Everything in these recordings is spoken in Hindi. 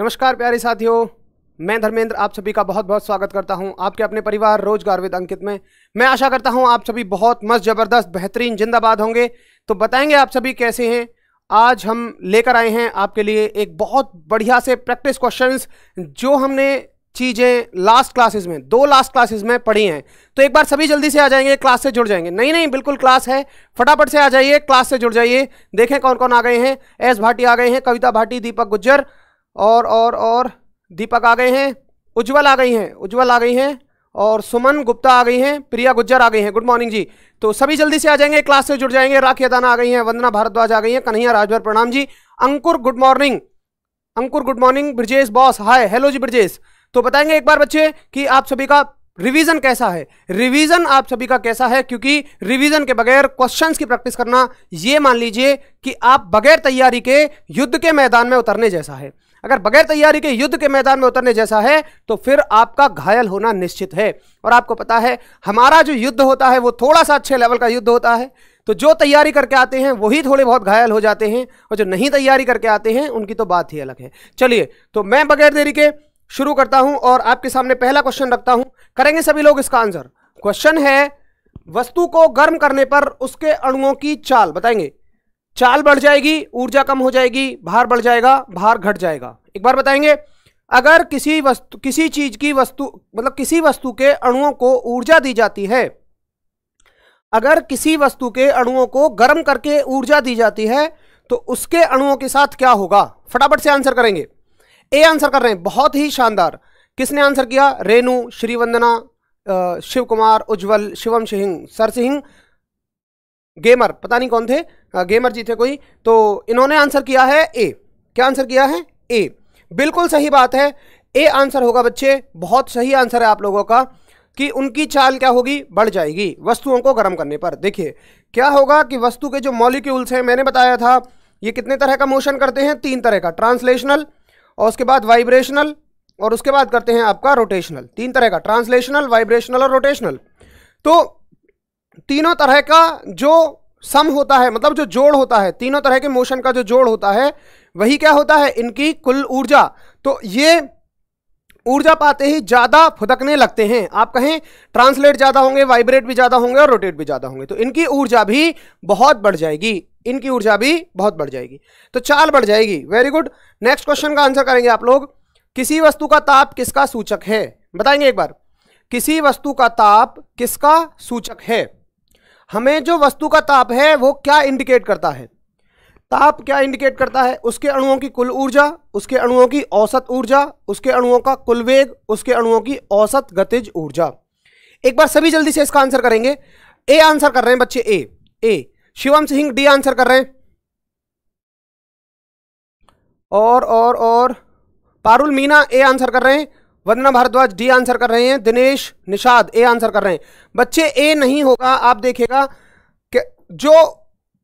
नमस्कार प्यारे साथियों मैं धर्मेंद्र आप सभी का बहुत बहुत स्वागत करता हूं आपके अपने परिवार रोजगार विद अंकित में मैं आशा करता हूं आप सभी बहुत मस्त ज़बरदस्त बेहतरीन जिंदाबाद होंगे तो बताएंगे आप सभी कैसे हैं आज हम लेकर आए हैं आपके लिए एक बहुत बढ़िया से प्रैक्टिस क्वेश्चंस जो हमने चीज़ें लास्ट क्लासेस में दो लास्ट क्लासेस में पढ़ी हैं तो एक बार सभी जल्दी से आ जाएंगे क्लास से जुड़ जाएंगे नहीं नहीं बिल्कुल क्लास है फटाफट से आ जाइए क्लास से जुड़ जाइए देखें कौन कौन आ गए हैं एस भाटी आ गए हैं कविता भाटी दीपक गुज्जर और और और दीपक आ गए हैं उज्जवल आ गई हैं उज्जवल आ गई हैं और सुमन गुप्ता आ गई हैं प्रिया गुज्जर आ गई हैं गुड मॉर्निंग जी तो सभी जल्दी से आ जाएंगे क्लास से जुड़ जाएंगे राखी अदाना आ गई हैं वंदना भारद्वाज आ गई हैं कन्हैया राजभर प्रणाम ji Ankur good morning Ankur good morning Brijesh boss hi hello ji Brijesh तो बताएंगे एक बार बच्चे कि आप सभी का रिवीजन कैसा है रिवीजन आप सभी का कैसा है क्योंकि रिवीजन के बगैर क्वेश्चंस की प्रैक्टिस करना ये मान लीजिए कि आप बगैर तैयारी के युद्ध के मैदान में उतरने जैसा है अगर बगैर तैयारी के युद्ध के मैदान में उतरने जैसा है तो फिर आपका घायल होना निश्चित है और आपको पता है हमारा जो युद्ध होता है वो थोड़ा सा अच्छे लेवल का युद्ध होता है तो जो तैयारी करके आते हैं वही थोड़े बहुत घायल हो जाते हैं और जो नहीं तैयारी करके आते हैं उनकी तो बात ही अलग है चलिए तो मैं बगैर देरी के शुरू करता हूं और आपके सामने पहला क्वेश्चन रखता हूं करेंगे सभी लोग इसका आंसर क्वेश्चन है वस्तु को गर्म करने पर उसके अणुओं की चाल बताएंगे चाल बढ़ जाएगी ऊर्जा कम हो जाएगी भार बढ़ जाएगा भार घट जाएगा एक बार बताएंगे अगर किसी वस्तु किसी चीज की वस्तु मतलब किसी वस्तु के अणुओं को ऊर्जा दी जाती है अगर किसी वस्तु के अणुओं को गर्म करके ऊर्जा दी जाती है तो उसके अणुओं के साथ क्या होगा फटाफट से आंसर करेंगे ए आंसर कर रहे हैं बहुत ही शानदार किसने आंसर किया रेणु श्रीवंदना शिव कुमार उज्जवल शिवम सिंह सर सिंह गेमर पता नहीं कौन थे गेमर जी थे कोई तो इन्होंने आंसर किया है ए क्या आंसर किया है ए बिल्कुल सही बात है ए आंसर होगा बच्चे बहुत सही आंसर है आप लोगों का कि उनकी चाल क्या होगी बढ़ जाएगी वस्तुओं को गर्म करने पर देखिए क्या होगा कि वस्तु के जो मॉलिक्यूल्स हैं मैंने बताया था ये कितने तरह का मोशन करते हैं तीन तरह का ट्रांसलेशनल और उसके बाद वाइब्रेशनल और उसके बाद करते हैं आपका रोटेशनल तीन तरह का ट्रांसलेशनल वाइब्रेशनल और रोटेशनल तो तीनों तरह का जो सम होता है मतलब जो जोड़ होता है तीनों तरह के मोशन का जो जोड़ होता है वही क्या होता है इनकी कुल ऊर्जा तो ये ऊर्जा पाते ही ज़्यादा फुदकने लगते हैं आप कहें ट्रांसलेट ज़्यादा होंगे वाइब्रेट भी ज़्यादा होंगे और रोटेट भी ज़्यादा होंगे तो इनकी ऊर्जा भी बहुत बढ़ जाएगी इनकी ऊर्जा भी बहुत बढ़ जाएगी तो चाल बढ़ जाएगी वेरी गुड नेक्स्ट क्वेश्चन का आंसर करेंगे आप लोग किसी वस्तु का ताप किसका सूचक है बताएंगे एक बार किसी वस्तु का ताप किसका सूचक है हमें जो वस्तु का ताप है वो क्या इंडिकेट करता है ताप क्या इंडिकेट करता है उसके अणुओं की कुल ऊर्जा उसके अणुओं की औसत ऊर्जा उसके अणुओं का कुल वेग उसके अणुओं की औसत गतिज ऊर्जा एक बार सभी जल्दी से इसका आंसर करेंगे ए आंसर कर रहे हैं बच्चे A A Shivam Singh D answer कर रहे हैं और और और पारुल मीना ए आंसर कर रहे हैं वंदना भारद्वाज डी आंसर कर रहे हैं दिनेश निषाद ए आंसर कर रहे हैं बच्चे ए नहीं होगा आप देखेगा कि जो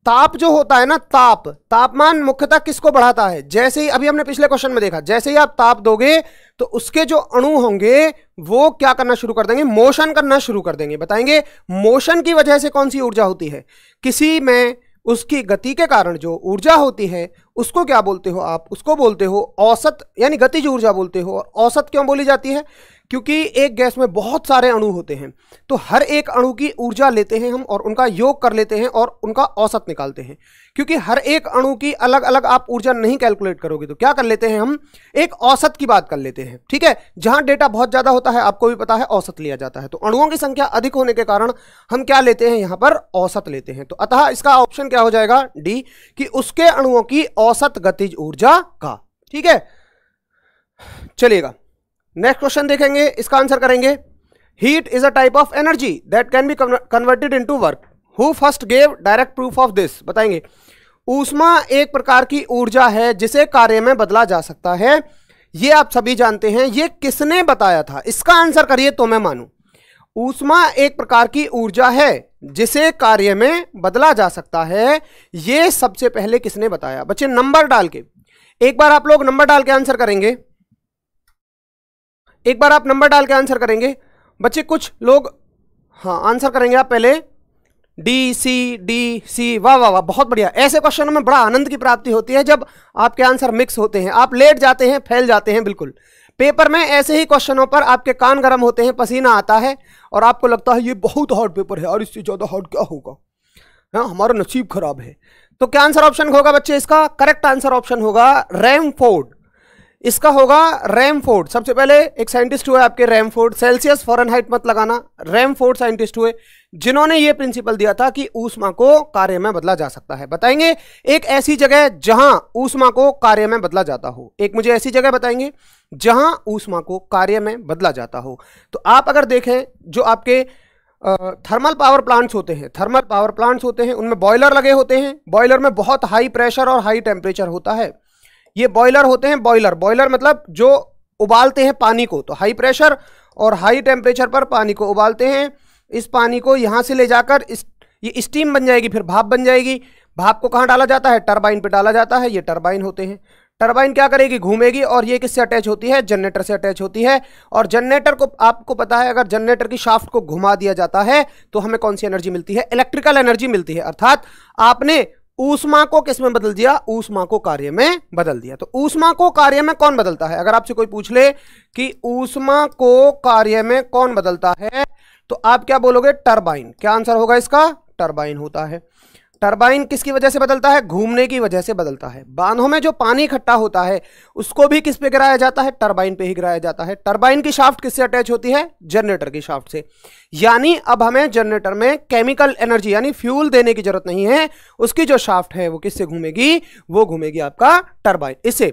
ताप जो होता है ना ताप तापमान मुख्यतः किसको बढ़ाता है जैसे ही अभी हमने पिछले क्वेश्चन में देखा जैसे ही आप ताप दोगे तो उसके जो अणु होंगे वो क्या करना शुरू कर देंगे मोशन करना शुरू कर देंगे बताएंगे मोशन की वजह से कौन सी ऊर्जा होती है किसी में उसकी गति के कारण जो ऊर्जा होती है उसको क्या बोलते हो आप उसको बोलते हो औसत यानी गतिज ऊर्जा बोलते हो और औसत क्यों बोली जाती है क्योंकि एक गैस में बहुत सारे अणु होते हैं तो हर एक अणु की ऊर्जा लेते हैं हम और उनका योग कर लेते हैं और उनका औसत निकालते हैं क्योंकि हर एक अणु की अलग अलग आप ऊर्जा नहीं कैलकुलेट करोगे तो क्या कर लेते हैं हम एक औसत की बात कर लेते हैं ठीक है जहां डेटा बहुत ज़्यादा होता है आपको भी पता है औसत लिया जाता है तो अणुओं की संख्या अधिक होने के कारण हम क्या लेते हैं यहां पर औसत लेते हैं तो अतः इसका ऑप्शन क्या हो जाएगा डी कि उसके अणुओं की औसत गतिज ऊर्जा का ठीक है चलेगा नेक्स्ट क्वेश्चन देखेंगे इसका आंसर करेंगे heat is a type of energy that can be converted to work who first gave direct proof of this बताएंगे ऊष्मा एक प्रकार की ऊर्जा है जिसे कार्य में बदला जा सकता है ये आप सभी जानते हैं ये किसने बताया था इसका आंसर करिए तो मैं मानूं ऊष्मा एक प्रकार की ऊर्जा है जिसे कार्य में बदला जा सकता है ये सबसे पहले किसने बताया बच्चे नंबर डाल के एक बार आप लोग नंबर डाल के आंसर करेंगे एक बार आप नंबर डाल के आंसर करेंगे बच्चे कुछ लोग हाँ आंसर करेंगे आप पहले डी सी डी सी वाह वाह वाह बहुत बढ़िया ऐसे क्वेश्चनों में बड़ा आनंद की प्राप्ति होती है जब आपके आंसर मिक्स होते हैं आप लेट जाते हैं फैल जाते हैं बिल्कुल पेपर में ऐसे ही क्वेश्चनों पर आपके कान गर्म होते हैं पसीना आता है और आपको लगता है ये बहुत हॉट पेपर है और इससे ज़्यादा हॉट क्या होगा हाँ हमारा नसीब खराब है तो क्या आंसर ऑप्शन होगा बच्चे इसका करेक्ट आंसर ऑप्शन होगा रैम फोर्ड इसका होगा रैमफोर्ड सबसे पहले एक साइंटिस्ट हुए आपके रैमफोर्ड सेल्सियस फॉरन हाइट मत लगाना रैमफोर्ड साइंटिस्ट हुए जिन्होंने ये प्रिंसिपल दिया था कि ऊष्मा को कार्य में बदला जा सकता है बताएंगे एक ऐसी जगह जहां ऊष्मा को कार्य में बदला जाता हो एक मुझे ऐसी जगह बताएंगे जहां ऊष्मा को कार्य में बदला जाता हो तो आप अगर देखें जो आपके थर्मल पावर प्लांट्स होते हैं थर्मल पावर प्लांट्स होते हैं उनमें बॉयलर लगे होते हैं बॉयलर में बहुत हाई प्रेशर और हाई टेम्परेचर होता है ये बॉयलर होते हैं बॉयलर बॉयलर मतलब जो उबालते हैं पानी को तो हाई प्रेशर और हाई टेम्परेचर पर पानी को उबालते हैं इस पानी को यहाँ से ले जाकर इस ये स्टीम बन जाएगी फिर भाप बन जाएगी भाप को कहाँ डाला जाता है टर्बाइन पे डाला जाता है ये टर्बाइन होते हैं टर्बाइन क्या करेगी घूमेगी और ये किससे अटैच होती है जनरेटर से अटैच होती है और जनरेटर को आपको पता है अगर जनरेटर की शाफ्ट को घुमा दिया जाता है तो हमें कौन सी एनर्जी मिलती है इलेक्ट्रिकल एनर्जी मिलती है अर्थात आपने ऊष्मा को किस में बदल दिया ऊष्मा को कार्य में बदल दिया तो ऊष्मा को कार्य में कौन बदलता है अगर आपसे कोई पूछ ले कि ऊष्मा को कार्य में कौन बदलता है तो आप क्या बोलोगे टर्बाइन क्या आंसर होगा इसका टर्बाइन होता है टरबाइन किसकी वजह से बदलता है घूमने की वजह से बदलता है बांधों में जो पानी इकट्ठा होता है उसको भी किस पे गिराया जाता है टरबाइन पे ही गिराया जाता है टरबाइन की शाफ्ट किससे अटैच होती है जनरेटर की शाफ्ट से यानी अब हमें जनरेटर में केमिकल एनर्जी यानी फ्यूल देने की जरूरत नहीं है उसकी जो शाफ्ट है वो किससे घूमेगी वो घूमेगी आपका टर्बाइन इससे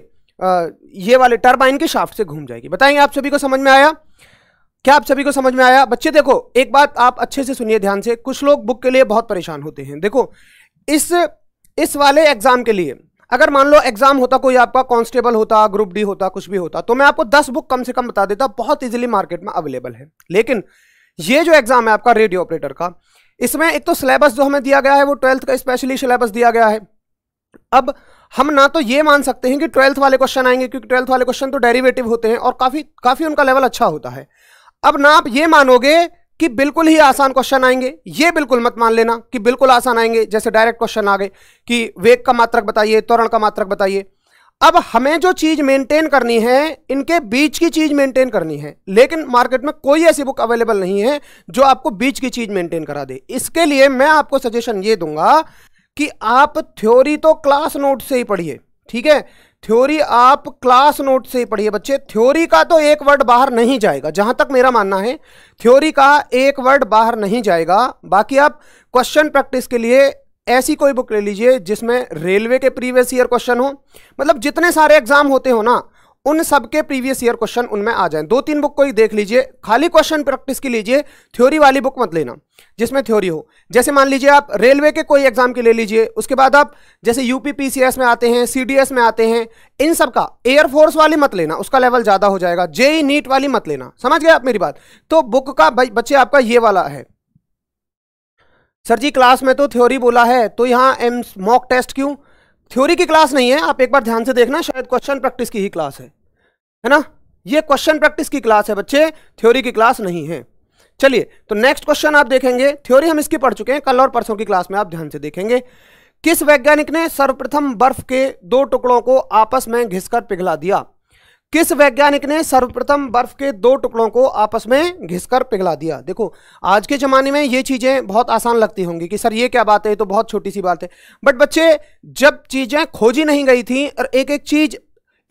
ये वाले टर्बाइन की शाफ्ट से घूम जाएगी बताएंगे आप सभी को समझ में आया क्या आप सभी को समझ में आया बच्चे देखो एक बात आप अच्छे से सुनिए ध्यान से कुछ लोग बुक के लिए बहुत परेशान होते हैं देखो इस इस वाले एग्जाम के लिए अगर मान लो एग्जाम होता कोई आपका कांस्टेबल होता ग्रुप डी होता कुछ भी होता तो मैं आपको दस बुक कम से कम बता देता बहुत इजीली मार्केट में अवेलेबल है लेकिन ये जो एग्जाम है आपका रेडियो ऑपरेटर का इसमें एक तो सिलेबस जो हमें दिया गया है वो ट्वेल्थ का स्पेशली सिलेबस दिया गया है अब हम ना तो ये मान सकते हैं कि ट्वेल्थ वाले क्वेश्चन आएंगे क्योंकि ट्वेल्थ वाले क्वेश्चन तो डेरिवेटिव होते हैं और काफ़ी काफ़ी उनका लेवल अच्छा होता है अब ना आप ये मानोगे कि बिल्कुल ही आसान क्वेश्चन आएंगे ये बिल्कुल मत मान लेना कि बिल्कुल आसान आएंगे जैसे डायरेक्ट क्वेश्चन आ गए कि वेग का मात्रक बताइए त्वरण का मात्रक बताइए अब हमें जो चीज मेंटेन करनी है इनके बीच की चीज मेंटेन करनी है लेकिन मार्केट में कोई ऐसी बुक अवेलेबल नहीं है जो आपको बीच की चीज मेंटेन करा दे इसके लिए मैं आपको सजेशन ये दूंगा कि आप थ्योरी तो क्लास नोट से ही पढ़िए ठीक है थ्योरी आप क्लास नोट से ही पढ़िए बच्चे थ्योरी का तो एक वर्ड बाहर नहीं जाएगा जहां तक मेरा मानना है थ्योरी का एक वर्ड बाहर नहीं जाएगा बाकी आप क्वेश्चन प्रैक्टिस के लिए ऐसी कोई बुक ले लीजिए जिसमें रेलवे के प्रीवियस ईयर क्वेश्चन हो मतलब जितने सारे एग्जाम होते हो ना उन सबके प्रीवियस ईयर क्वेश्चन उनमें आ जाए दो तीन बुक को ही देख लीजिए खाली क्वेश्चन प्रैक्टिस की लीजिए थ्योरी वाली बुक मत लेना जिसमें थ्योरी हो जैसे मान लीजिए आप रेलवे के कोई एग्जाम के ले लीजिए उसके बाद आप जैसे यूपी पीसीएस में आते हैं सीडीएस में आते हैं इन सब का एयरफोर्स वाली मत लेना उसका लेवल ज़्यादा हो जाएगा जेई नीट e वाली मत लेना समझ गए आप मेरी बात तो बुक का बच्चे आपका ये वाला है सर जी क्लास में तो थ्योरी बोला है तो यहाँ एम्स मॉक टेस्ट क्यों थ्योरी की क्लास नहीं है आप एक बार ध्यान से देखना शायद क्वेश्चन प्रैक्टिस की ही क्लास है है ना ये क्वेश्चन प्रैक्टिस की क्लास है बच्चे थ्योरी की क्लास नहीं है चलिए तो नेक्स्ट क्वेश्चन आप देखेंगे थ्योरी हम इसकी पढ़ चुके हैं कल और परसों की क्लास में आप ध्यान से देखेंगे किस वैज्ञानिक ने सर्वप्रथम बर्फ के दो टुकड़ों को आपस में घिसकर पिघला दिया किस वैज्ञानिक ने सर्वप्रथम बर्फ के दो टुकड़ों को आपस में घिसकर पिघला दिया देखो आज के ज़माने में ये चीज़ें बहुत आसान लगती होंगी कि सर ये क्या बात है तो बहुत छोटी सी बात है बट बच्चे जब चीज़ें खोजी नहीं गई थी और एक एक चीज़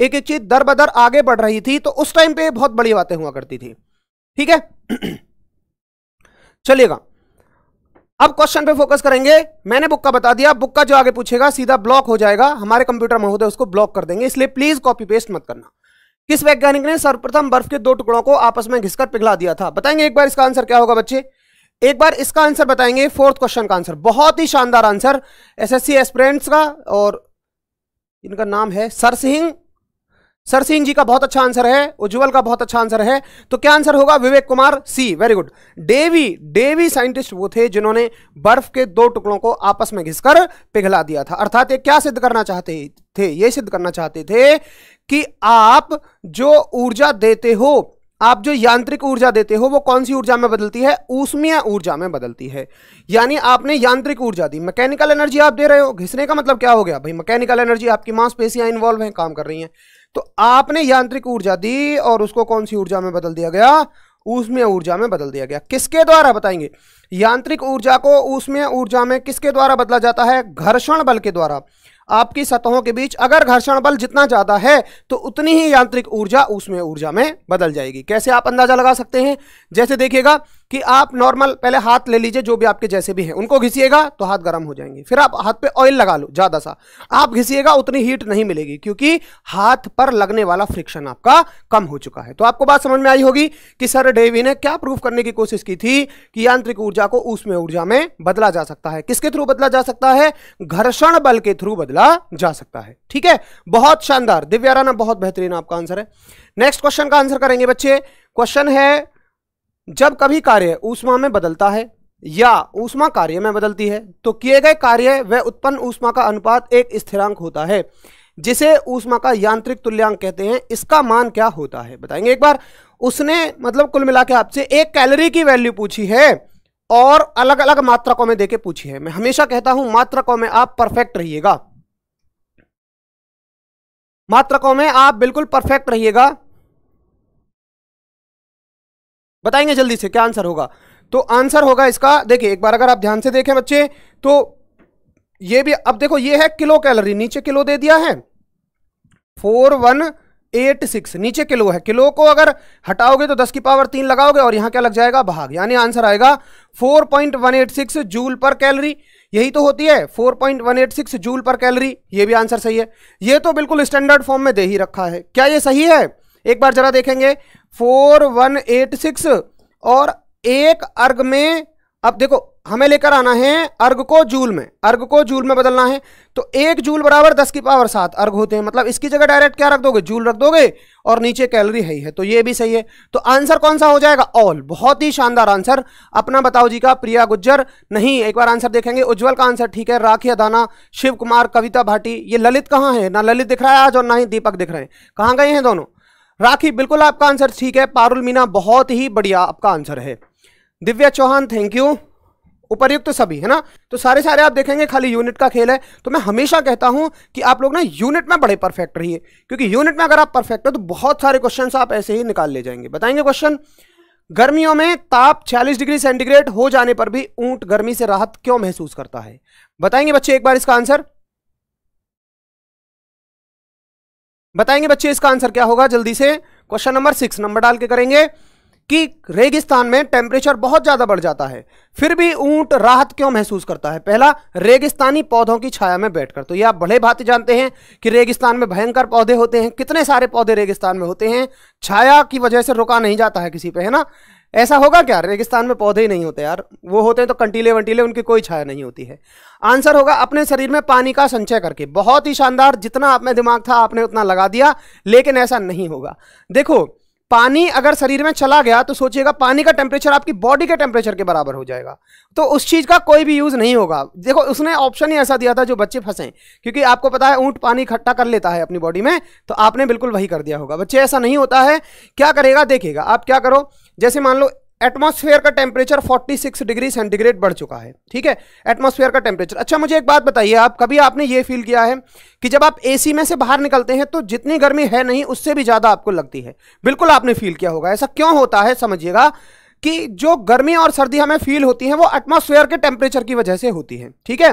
एक एक चीज़ दर बदर आगे बढ़ रही थी तो उस टाइम पे बहुत बड़ी बातें हुआ करती थी ठीक है चलिएगा अब क्वेश्चन पे फोकस करेंगे मैंने बुक का बता दिया बुक का जो आगे पूछेगा सीधा ब्लॉक हो जाएगा हमारे कंप्यूटर महोदय उसको ब्लॉक कर देंगे इसलिए प्लीज कॉपी पेस्ट मत करना किस वैज्ञानिक ने सर्वप्रथम बर्फ के दो टुकड़ों को आपस में घिसकर पिघला दिया था बताएंगे एक बार इसका आंसर क्या होगा बच्चे एक बार इसका आंसर बताएंगे फोर्थ क्वेश्चन का आंसर बहुत ही शानदार आंसर एसएससी एस्पिरेंट्स का और इनका नाम है सर सिंह सरसीन जी का बहुत अच्छा आंसर है उज्जवल का बहुत अच्छा आंसर है तो क्या आंसर होगा Vivek Kumar C very good Davy Davy scientist वो थे जिन्होंने बर्फ के दो टुकड़ों को आपस में घिसकर पिघला दिया था अर्थात ये क्या सिद्ध करना चाहते थे ये सिद्ध करना चाहते थे कि आप जो ऊर्जा देते हो आप जो यांत्रिक ऊर्जा देते हो वो कौन सी ऊर्जा में बदलती है ऊष्मीय ऊर्जा में बदलती है यानी आपने यांत्रिक ऊर्जा दी मैकेनिकल एनर्जी आप दे रहे हो घिसने का मतलब क्या हो गया भाई मैकेनिकल एनर्जी आपकी मांसपेशियां इन्वॉल्व हैं काम कर रही हैं तो आपने यांत्रिक ऊर्जा दी और उसको कौन सी ऊर्जा में बदल दिया गया ऊष्मीय ऊर्जा में बदल दिया गया किसके द्वारा बताएंगे यांत्रिक ऊर्जा को ऊष्मीय ऊर्जा में किसके द्वारा बदला जाता है घर्षण बल के द्वारा आपकी सतहों के बीच अगर घर्षण बल जितना ज़्यादा है तो उतनी ही यांत्रिक ऊर्जा ऊष्मीय ऊर्जा में बदल जाएगी कैसे आप अंदाजा लगा सकते हैं जैसे देखिएगा कि आप नॉर्मल पहले हाथ ले लीजिए जो भी आपके जैसे भी हैं उनको घिसिएगा तो हाथ गर्म हो जाएंगे फिर आप हाथ पे ऑयल लगा लो ज़्यादा सा आप घिसिएगा उतनी हीट नहीं मिलेगी क्योंकि हाथ पर लगने वाला फ्रिक्शन आपका कम हो चुका है तो आपको बात समझ में आई होगी कि सर डेवी ने क्या प्रूफ करने की कोशिश की थी कि यांत्रिक ऊर्जा को उसमें ऊर्जा में बदला जा सकता है किसके थ्रू बदला जा सकता है घर्षण बल के थ्रू बदला जा सकता है ठीक है बहुत शानदार दिव्या राना बहुत बेहतरीन आपका आंसर है नेक्स्ट क्वेश्चन का आंसर करेंगे बच्चे क्वेश्चन है जब कभी कार्य ऊष्मा में बदलता है या ऊष्मा कार्य में बदलती है तो किए गए कार्य व उत्पन्न ऊष्मा का अनुपात एक स्थिरांक होता है जिसे ऊष्मा का यांत्रिक तुल्यांक कहते हैं इसका मान क्या होता है बताएंगे एक बार उसने मतलब कुल मिला के आपसे एक कैलोरी की वैल्यू पूछी है और अलग अलग मात्रकों में देके पूछी है मैं हमेशा कहता हूं मात्रकों में आप परफेक्ट रहिएगा मात्रकों में आप बिल्कुल परफेक्ट रहिएगा बताएंगे जल्दी से क्या आंसर होगा तो आंसर होगा इसका देखिए एक बार अगर आप ध्यान से देखें बच्चे तो ये भी अब देखो ये है किलो कैलोरी नीचे किलो दे दिया है फोर वन एट सिक्स नीचे किलो है किलो को अगर हटाओगे तो दस की पावर तीन लगाओगे और यहां क्या लग जाएगा भाग यानी आंसर आएगा four point one eight six joule per calorie यही तो होती है four point one eight six joule per calorie ये भी आंसर सही है ये तो बिल्कुल स्टैंडर्ड फॉर्म में दे ही रखा है क्या ये सही है एक बार जरा देखेंगे फोर वन एट सिक्स और एक अर्ग में अब देखो हमें लेकर आना है अर्ग को जूल में अर्ग को जूल में बदलना है तो एक जूल बराबर दस की पावर सात अर्ग होते हैं मतलब इसकी जगह डायरेक्ट क्या रख दोगे जूल रख दोगे और नीचे कैलोरी है ही है तो ये भी सही है तो आंसर कौन सा हो जाएगा ऑल बहुत ही शानदार आंसर अपना बताओ जी का प्रिया गुज्जर नहीं एक बार आंसर देखेंगे उज्ज्वल का आंसर ठीक है राखी अदाना शिव कुमार कविता भाटी ये ललित कहाँ है ना ललित दिख रहा है आज और ना ही दीपक दिख रहे हैं कहाँ गए हैं दोनों राखी बिल्कुल आपका आंसर ठीक है पारुल मीना बहुत ही बढ़िया आपका आंसर है दिव्या चौहान थैंक यू उपरयुक्त तो सभी है ना तो सारे सारे आप देखेंगे खाली यूनिट का खेल है तो मैं हमेशा कहता हूं कि आप लोग ना यूनिट में बड़े परफेक्ट रहिए क्योंकि यूनिट में अगर आप परफेक्ट हो तो बहुत सारे क्वेश्चन आप ऐसे ही निकाल ले जाएंगे बताएंगे क्वेश्चन गर्मियों में ताप छियालीस डिग्री सेंटीग्रेड हो जाने पर भी ऊंट गर्मी से राहत क्यों महसूस करता है बताएंगे बच्चे एक बार इसका आंसर बताएंगे बच्चे इसका आंसर क्या होगा जल्दी से क्वेश्चन नंबर सिक्स नंबर डाल के करेंगे कि रेगिस्तान में टेम्परेचर बहुत ज़्यादा बढ़ जाता है फिर भी ऊंट राहत क्यों महसूस करता है पहला रेगिस्तानी पौधों की छाया में बैठकर तो ये आप भले भांति जानते हैं कि रेगिस्तान में भयंकर पौधे होते हैं कितने सारे पौधे रेगिस्तान में होते हैं छाया की वजह से रुका नहीं जाता है किसी पे है ना ऐसा होगा क्या रेगिस्तान में पौधे ही नहीं होते यार वो होते हैं तो कंटीले वंटीले उनकी कोई छाया नहीं होती है आंसर होगा अपने शरीर में पानी का संचय करके बहुत ही शानदार जितना आप में दिमाग था आपने उतना लगा दिया लेकिन ऐसा नहीं होगा देखो पानी अगर शरीर में चला गया तो सोचिएगा पानी का टेम्परेचर आपकी बॉडी के टेम्परेचर के बराबर हो जाएगा तो उस चीज़ का कोई भी यूज़ नहीं होगा देखो उसने ऑप्शन ही ऐसा दिया था जो बच्चे फंसे क्योंकि आपको पता है ऊंट पानी इकट्ठा कर लेता है अपनी बॉडी में तो आपने बिल्कुल वही कर दिया होगा बच्चे ऐसा नहीं होता है क्या करेगा देखेगा आप क्या करो जैसे मान लो एटमॉस्फेयर का टेम्परेचर 46 डिग्री सेंटीग्रेड बढ़ चुका है ठीक है एटमॉस्फेयर का टेम्परेचर अच्छा मुझे एक बात बताइए आप कभी आपने ये फील किया है कि जब आप एसी में से बाहर निकलते हैं तो जितनी गर्मी है नहीं उससे भी ज़्यादा आपको लगती है बिल्कुल आपने फील किया होगा ऐसा क्यों होता है समझिएगा कि जो गर्मी और सर्दी हमें फील होती है वो एटमोसफेयर के टेम्परेचर की वजह से होती है ठीक है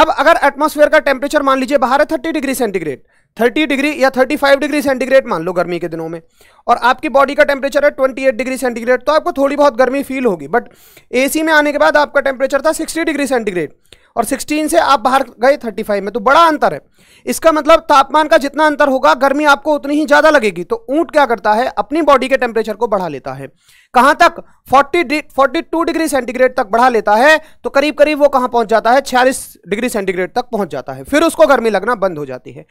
अब अगर एटमोसफेयर का टेम्परेचर मान लीजिए बाहर है थर्टी डिग्री सेंटीग्रेड 30 डिग्री या 35 डिग्री सेंटीग्रेड मान लो गर्मी के दिनों में और आपकी बॉडी का टेम्परेचर है 28 डिग्री सेंटीग्रेड तो आपको थोड़ी बहुत गर्मी फील होगी बट एसी में आने के बाद आपका टेम्परेचर था 60 डिग्री सेंटीग्रेड और 16 से आप बाहर गए 35 में तो बड़ा अंतर है इसका मतलब तापमान का जितना अंतर होगा गर्मी आपको उतनी ही ज़्यादा लगेगी तो ऊँट क्या करता है अपनी बॉडी के टेम्परेचर को बढ़ा लेता है कहाँ तक 40 42 डिग्री सेंटीग्रेड तक बढ़ा लेता है तो करीब करीब वो कहाँ पहुँच जाता है छियालीस डिग्री सेंटीग्रेड तक पहुँच जाता है फिर उसको गर्मी लगना बंद हो जाती है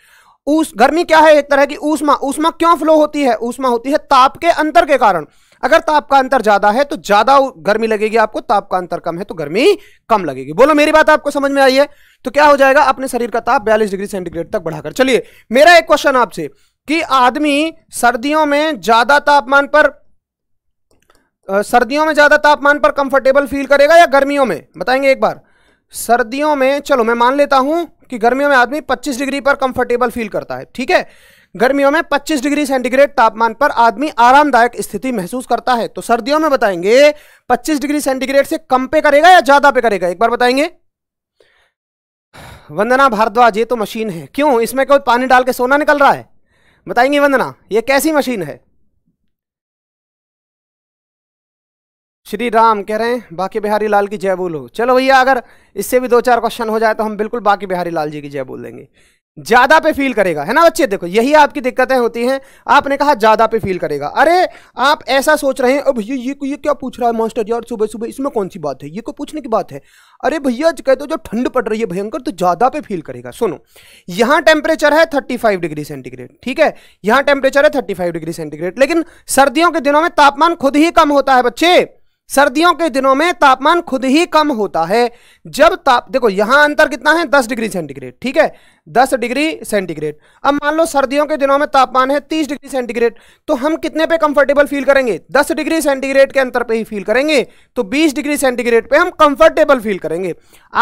उस गर्मी क्या है एक तरह की ऊष्मा ऊष्मा क्यों फ्लो होती है ऊष्मा होती है ताप के अंतर के कारण अगर ताप का अंतर ज्यादा है तो ज्यादा गर्मी लगेगी आपको ताप का अंतर कम है तो गर्मी कम लगेगी बोलो मेरी बात आपको समझ में आई है तो क्या हो जाएगा अपने शरीर का ताप बयालीस डिग्री सेंटीग्रेड तक बढ़ाकर चलिए मेरा एक क्वेश्चन आपसे कि आदमी सर्दियों में ज्यादा तापमान पर सर्दियों में ज्यादा तापमान पर कंफर्टेबल फील करेगा या गर्मियों में बताएंगे एक बार सर्दियों में चलो मैं मान लेता हूं कि गर्मियों में आदमी 25 डिग्री पर कंफर्टेबल फील करता है ठीक है गर्मियों में 25 डिग्री सेंटीग्रेड तापमान पर आदमी आरामदायक स्थिति महसूस करता है तो सर्दियों में बताएंगे 25 डिग्री सेंटीग्रेड से कम पे करेगा या ज्यादा पे करेगा एक बार बताएंगे वंदना भारद्वाज ये तो मशीन है क्यों इसमें कोई पानी डाल के सोना निकल रहा है बताएंगे वंदना ये कैसी मशीन है श्री राम कह रहे हैं बाकी बिहारी लाल की जय बोलो चलो भैया अगर इससे भी दो चार क्वेश्चन हो जाए तो हम बिल्कुल बाकी बिहारी लाल जी की जय बोल देंगे ज़्यादा पे फील करेगा है ना बच्चे देखो यही आपकी दिक्कतें होती हैं आपने कहा ज़्यादा पे फील करेगा अरे आप ऐसा सोच रहे हैं भैया ये ये क्या पूछ रहा है मास्टर यार सुबह सुबह इसमें कौन सी बात है ये को पूछने की बात है अरे भैया कहते तो जो ठंड पड़ रही है भयंकर तो ज़्यादा पे फील करेगा सुनो यहाँ टेम्परेचर है थर्टी फाइव डिग्री सेंटीग्रेड ठीक है यहाँ टेम्परेचर है थर्टी फाइव डिग्री सेंटीग्रेड लेकिन सर्दियों के दिनों में तापमान खुद ही कम होता है बच्चे सर्दियों के दिनों में तापमान खुद ही कम होता है जब ताप देखो यहां अंतर कितना है दस डिग्री सेंटीग्रेड ठीक है दस डिग्री सेंटीग्रेड अब मान लो सर्दियों के दिनों में तापमान है तीस डिग्री सेंटीग्रेड तो हम कितने पे कंफर्टेबल फील करेंगे दस डिग्री सेंटीग्रेड के अंतर पे ही फील करेंगे तो बीस डिग्री सेंटीग्रेड पे हम कंफर्टेबल फील करेंगे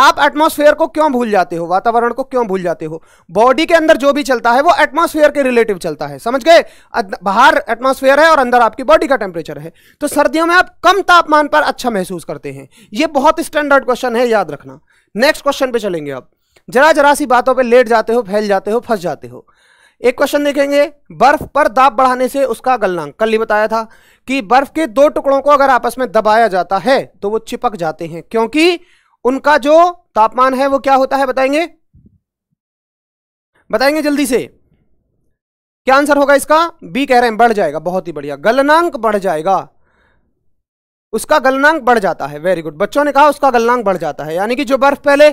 आप एटमोसफेयर को क्यों भूल जाते हो वातावरण को क्यों भूल जाते हो बॉडी के अंदर जो भी चलता है वो एटमोसफेयर के रिलेटिव चलता है समझ गए अं, बाहर एटमोसफेयर है और अंदर आपकी बॉडी का टेम्परेचर है तो सर्दियों में आप कम तापमान तापमान पर अच्छा महसूस करते हैं ये बहुत स्टैंडर्ड क्वेश्चन है याद रखना नेक्स्ट क्वेश्चन पे चलेंगे आप जरा जरा सी बातों पे लेट जाते हो फैल जाते हो फंस जाते हो एक क्वेश्चन देखेंगे बर्फ पर दाब बढ़ाने से उसका गलनांक कल ही बताया था कि बर्फ के दो टुकड़ों को अगर आपस में दबाया जाता है तो वो चिपक जाते हैं क्योंकि उनका जो तापमान है वो क्या होता है बताएंगे बताएंगे जल्दी से क्या आंसर होगा इसका बी कह रहे हैं बढ़ जाएगा बहुत ही बढ़िया गलनांक बढ़ जाएगा उसका गलनांक बढ़ जाता है वेरी गुड बच्चों ने कहा उसका गलनांक बढ़ जाता है यानी कि जो बर्फ पहले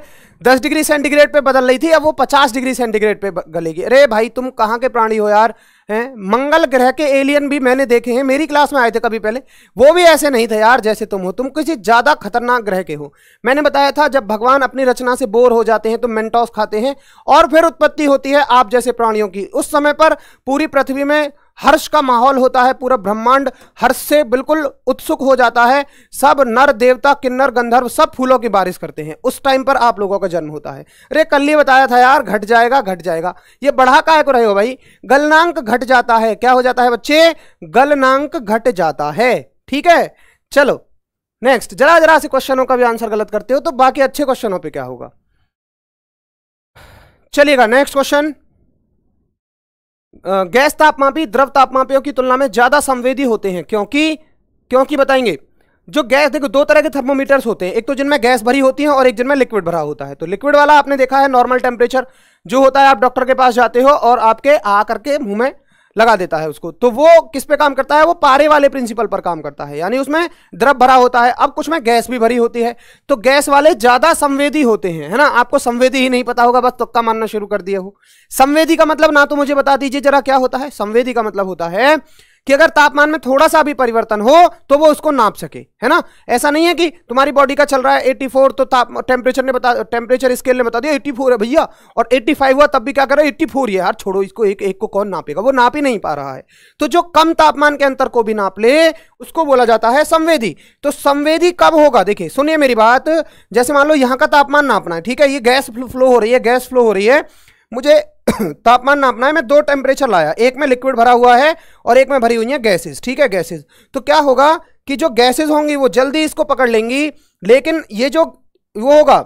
10 डिग्री सेंटीग्रेड पे बदल रही थी अब वो 50 डिग्री सेंटीग्रेड पे गलेगी अरे भाई तुम कहाँ के प्राणी हो यार हैं मंगल ग्रह के एलियन भी मैंने देखे हैं मेरी क्लास में आए थे कभी पहले वो भी ऐसे नहीं थे यार जैसे तुम हो तुम किसी ज़्यादा खतरनाक ग्रह के हो मैंने बताया था जब भगवान अपनी रचना से बोर हो जाते हैं तो मेंटॉस खाते हैं और फिर उत्पत्ति होती है आप जैसे प्राणियों की उस समय पर पूरी पृथ्वी में हर्ष का माहौल होता है पूरा ब्रह्मांड हर्ष से बिल्कुल उत्सुक हो जाता है सब नर देवता किन्नर गंधर्व सब फूलों की बारिश करते हैं उस टाइम पर आप लोगों का जन्म होता है अरे कल ही बताया था यार घट जाएगा घट जाएगा ये बढ़ा काय को रहे हो भाई गलनांक घट जाता है क्या हो जाता है बच्चे गलनांक घट जाता है ठीक है चलो नेक्स्ट जरा जरा से क्वेश्चनों का भी आंसर गलत करते हो तो बाकी अच्छे क्वेश्चनों पर क्या होगा चलिएगा नेक्स्ट क्वेश्चन गैस तापमापी द्रव तापमापियों की तुलना में ज़्यादा संवेदी होते हैं क्योंकि क्योंकि बताएंगे जो गैस देखो दो तरह के थर्मोमीटर्स होते हैं एक तो जिनमें गैस भरी होती है और एक जिनमें लिक्विड भरा होता है तो लिक्विड वाला आपने देखा है नॉर्मल टेम्परेचर जो होता है आप डॉक्टर के पास जाते हो और आपके आ करके मुंह में लगा देता है उसको तो वो किस पे काम करता है वो पारे वाले प्रिंसिपल पर काम करता है यानी उसमें द्रव भरा होता है अब कुछ में गैस भी भरी होती है तो गैस वाले ज़्यादा संवेदी होते हैं है ना आपको संवेदी ही नहीं पता होगा बस तुक्का मानना शुरू कर दिया हो संवेदी का मतलब ना तो मुझे बता दीजिए जरा क्या होता है संवेदी का मतलब होता है कि अगर तापमान में थोड़ा सा भी परिवर्तन हो तो वो उसको नाप सके है ना ऐसा नहीं है कि तुम्हारी बॉडी का चल रहा है 84 तो ताप टेम्परेचर ने बता टेम्परेचर स्केल ने बता दिया 84 है भैया और 85 हुआ तब भी क्या कर रहा है 84 है यार छोड़ो इसको एक एक को कौन नापेगा वो नाप ही नहीं पा रहा है तो जो कम तापमान के अंतर को भी नाप ले उसको बोला जाता है संवेदी तो संवेदी कब होगा देखिए सुनिए मेरी बात जैसे मान लो यहाँ का तापमान नापना है ठीक है ये गैस फ्लो हो रही है गैस फ्लो हो रही है मुझे तापमान नापना है मैं दो टेम्परेचर लाया एक में लिक्विड भरा हुआ है और एक में भरी हुई है गैसेस ठीक है गैसेस तो क्या होगा कि जो गैसेस होंगी वो जल्दी इसको पकड़ लेंगी लेकिन ये जो वो होगा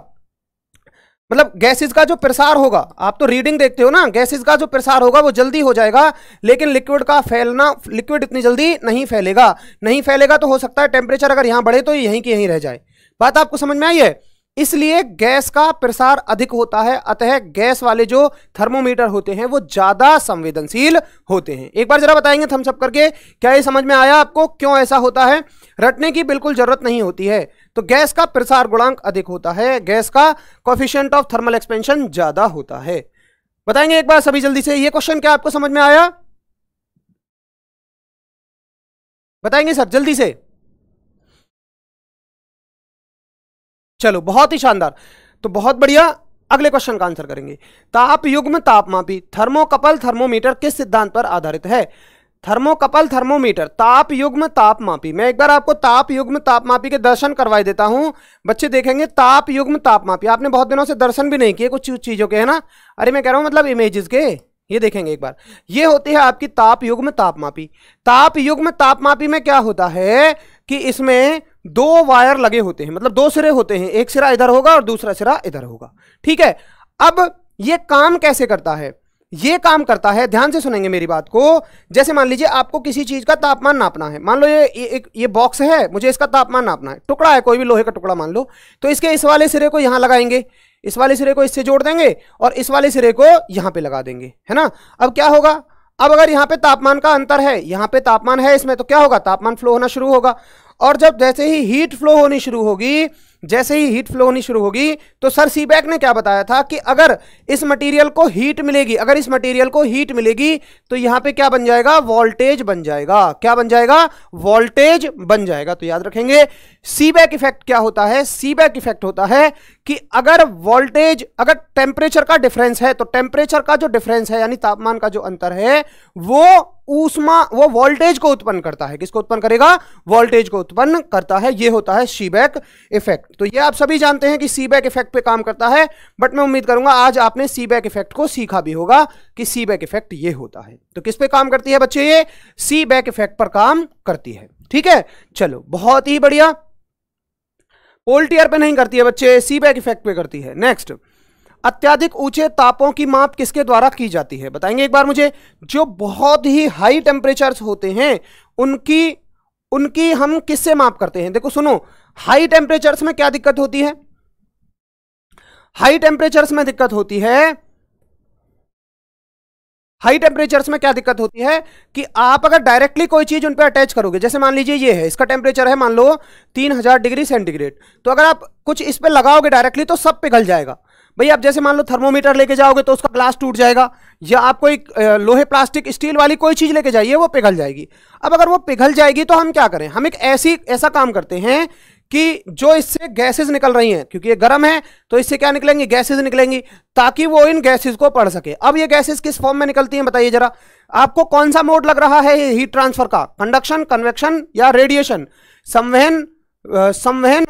मतलब गैसेस का जो प्रसार होगा आप तो रीडिंग देखते हो ना गैसेस का जो प्रसार होगा वो जल्दी हो जाएगा लेकिन लिक्विड का फैलना लिक्विड इतनी जल्दी नहीं फैलेगा नहीं फैलेगा तो हो सकता है टेम्परेचर अगर यहाँ बढ़े तो यहीं की यहीं रह जाए बात आपको समझ में आई है इसलिए गैस का प्रसार अधिक होता है अतः गैस वाले जो थर्मोमीटर होते हैं वो ज्यादा संवेदनशील होते हैं एक बार जरा बताएंगे थम्स अप करके क्या ये समझ में आया आपको क्यों ऐसा होता है रटने की बिल्कुल जरूरत नहीं होती है तो गैस का प्रसार गुणांक अधिक होता है गैस का कॉफिशियंट ऑफ थर्मल एक्सपेंशन ज्यादा होता है बताएंगे एक बार सभी जल्दी से ये क्वेश्चन क्या आपको समझ में आया बताएंगे सर जल्दी से चलो बहुत ही शानदार तो बहुत बढ़िया अगले क्वेश्चन का आंसर करेंगे ताप युग्म तापमापी थर्मोकपल थर्मोमीटर किस सिद्धांत पर आधारित है थर्मोकपल थर्मोमीटर ताप युग्म तापमापी मैं एक बार आपको ताप युग्म तापमापी के दर्शन करवाई देता हूं बच्चे देखेंगे ताप युग्म तापमापी आपने बहुत दिनों से दर्शन भी नहीं किए कुछ चीज़ों के है ना अरे मैं कह रहा हूं मतलब इमेजेस के ये देखेंगे एक बार ये होती है आपकी ताप युग्म तापमापी ताप युग्म तापमापी में क्या होता है कि इसमें दो वायर लगे होते हैं मतलब दो सिरे होते हैं एक सिरा इधर होगा और दूसरा सिरा इधर होगा ठीक है अब ये काम कैसे करता है ये काम करता है ध्यान से सुनेंगे मेरी बात को जैसे मान लीजिए आपको किसी चीज़ का तापमान नापना है मान लो ये एक ये, ये बॉक्स है मुझे इसका तापमान नापना है टुकड़ा है कोई भी लोहे का टुकड़ा मान लो तो इसके इस वाले सिरे को यहां लगाएंगे इस वाले सिरे को इससे जोड़ देंगे और इस वाले सिरे को यहां पर लगा देंगे है ना अब क्या होगा अब अगर यहां पर तापमान का अंतर है यहां पर तापमान है इसमें तो क्या होगा तापमान फ्लो होना शुरू होगा और जब जैसे ही हीट फ्लो होनी शुरू होगी जैसे ही हीट फ्लो होनी शुरू होगी तो सर सीबैक ने क्या बताया था कि अगर इस मटेरियल को हीट मिलेगी अगर इस मटेरियल को हीट मिलेगी तो यहां पे क्या बन जाएगा वोल्टेज बन जाएगा क्या बन जाएगा वोल्टेज बन जाएगा तो याद रखेंगे सीबैक इफेक्ट क्या होता है सीबैक इफेक्ट होता है कि अगर वोल्टेज अगर टेम्परेचर का डिफरेंस है तो टेम्परेचर का जो डिफरेंस है यानी तापमान का जो अंतर है वो ऊष्मा वो वोल्टेज को उत्पन्न करता है किसको उत्पन्न करेगा वोल्टेज को उत्पन्न करता है ये होता है सीबैक इफेक्ट तो ये आप सभी जानते हैं कि सीबैक इफेक्ट पे काम करता है बट मैं उम्मीद करूंगा आज आपने सीबैक इफेक्ट को सीखा भी होगा कि सीबैक इफेक्ट ये होता है तो किस पे काम करती है बच्चे ये सीबैक इफेक्ट पर काम करती है ठीक है चलो बहुत ही बढ़िया होल पे नहीं करती है बच्चे सी बैक इफेक्ट पे करती है नेक्स्ट अत्याधिक ऊंचे तापों की माप किसके द्वारा की जाती है बताएंगे एक बार मुझे जो बहुत ही हाई टेम्परेचर्स होते हैं उनकी उनकी हम किससे माप करते हैं देखो सुनो हाई टेम्परेचर्स में क्या दिक्कत होती है हाई टेम्परेचर्स में दिक्कत होती है हाई टेम्परेचर्स में क्या दिक्कत होती है कि आप अगर डायरेक्टली कोई चीज़ उन पर अटैच करोगे जैसे मान लीजिए ये है इसका टेम्परेचर है मान लो तीन हज़ार डिग्री सेंटीग्रेड तो अगर आप कुछ इस पर लगाओगे डायरेक्टली तो सब पिघल जाएगा भाई आप जैसे मान लो थर्मोमीटर लेके जाओगे तो उसका ग्लास टूट जाएगा या आप कोई लोहे प्लास्टिक स्टील वाली कोई चीज़ लेके जाइए वो पिघल जाएगी अब अगर वो पिघल जाएगी तो हम क्या करें हम एक ऐसी ऐसा काम करते हैं कि जो इससे गैसेस निकल रही हैं क्योंकि ये गर्म है तो इससे क्या निकलेंगी गैसेस निकलेंगी ताकि वो इन गैसेस को पढ़ सके अब ये गैसेस किस फॉर्म में निकलती हैं बताइए जरा आपको कौन सा मोड लग रहा है हीट ट्रांसफर का कंडक्शन कन्वेक्शन या रेडिएशन संवहन संवहन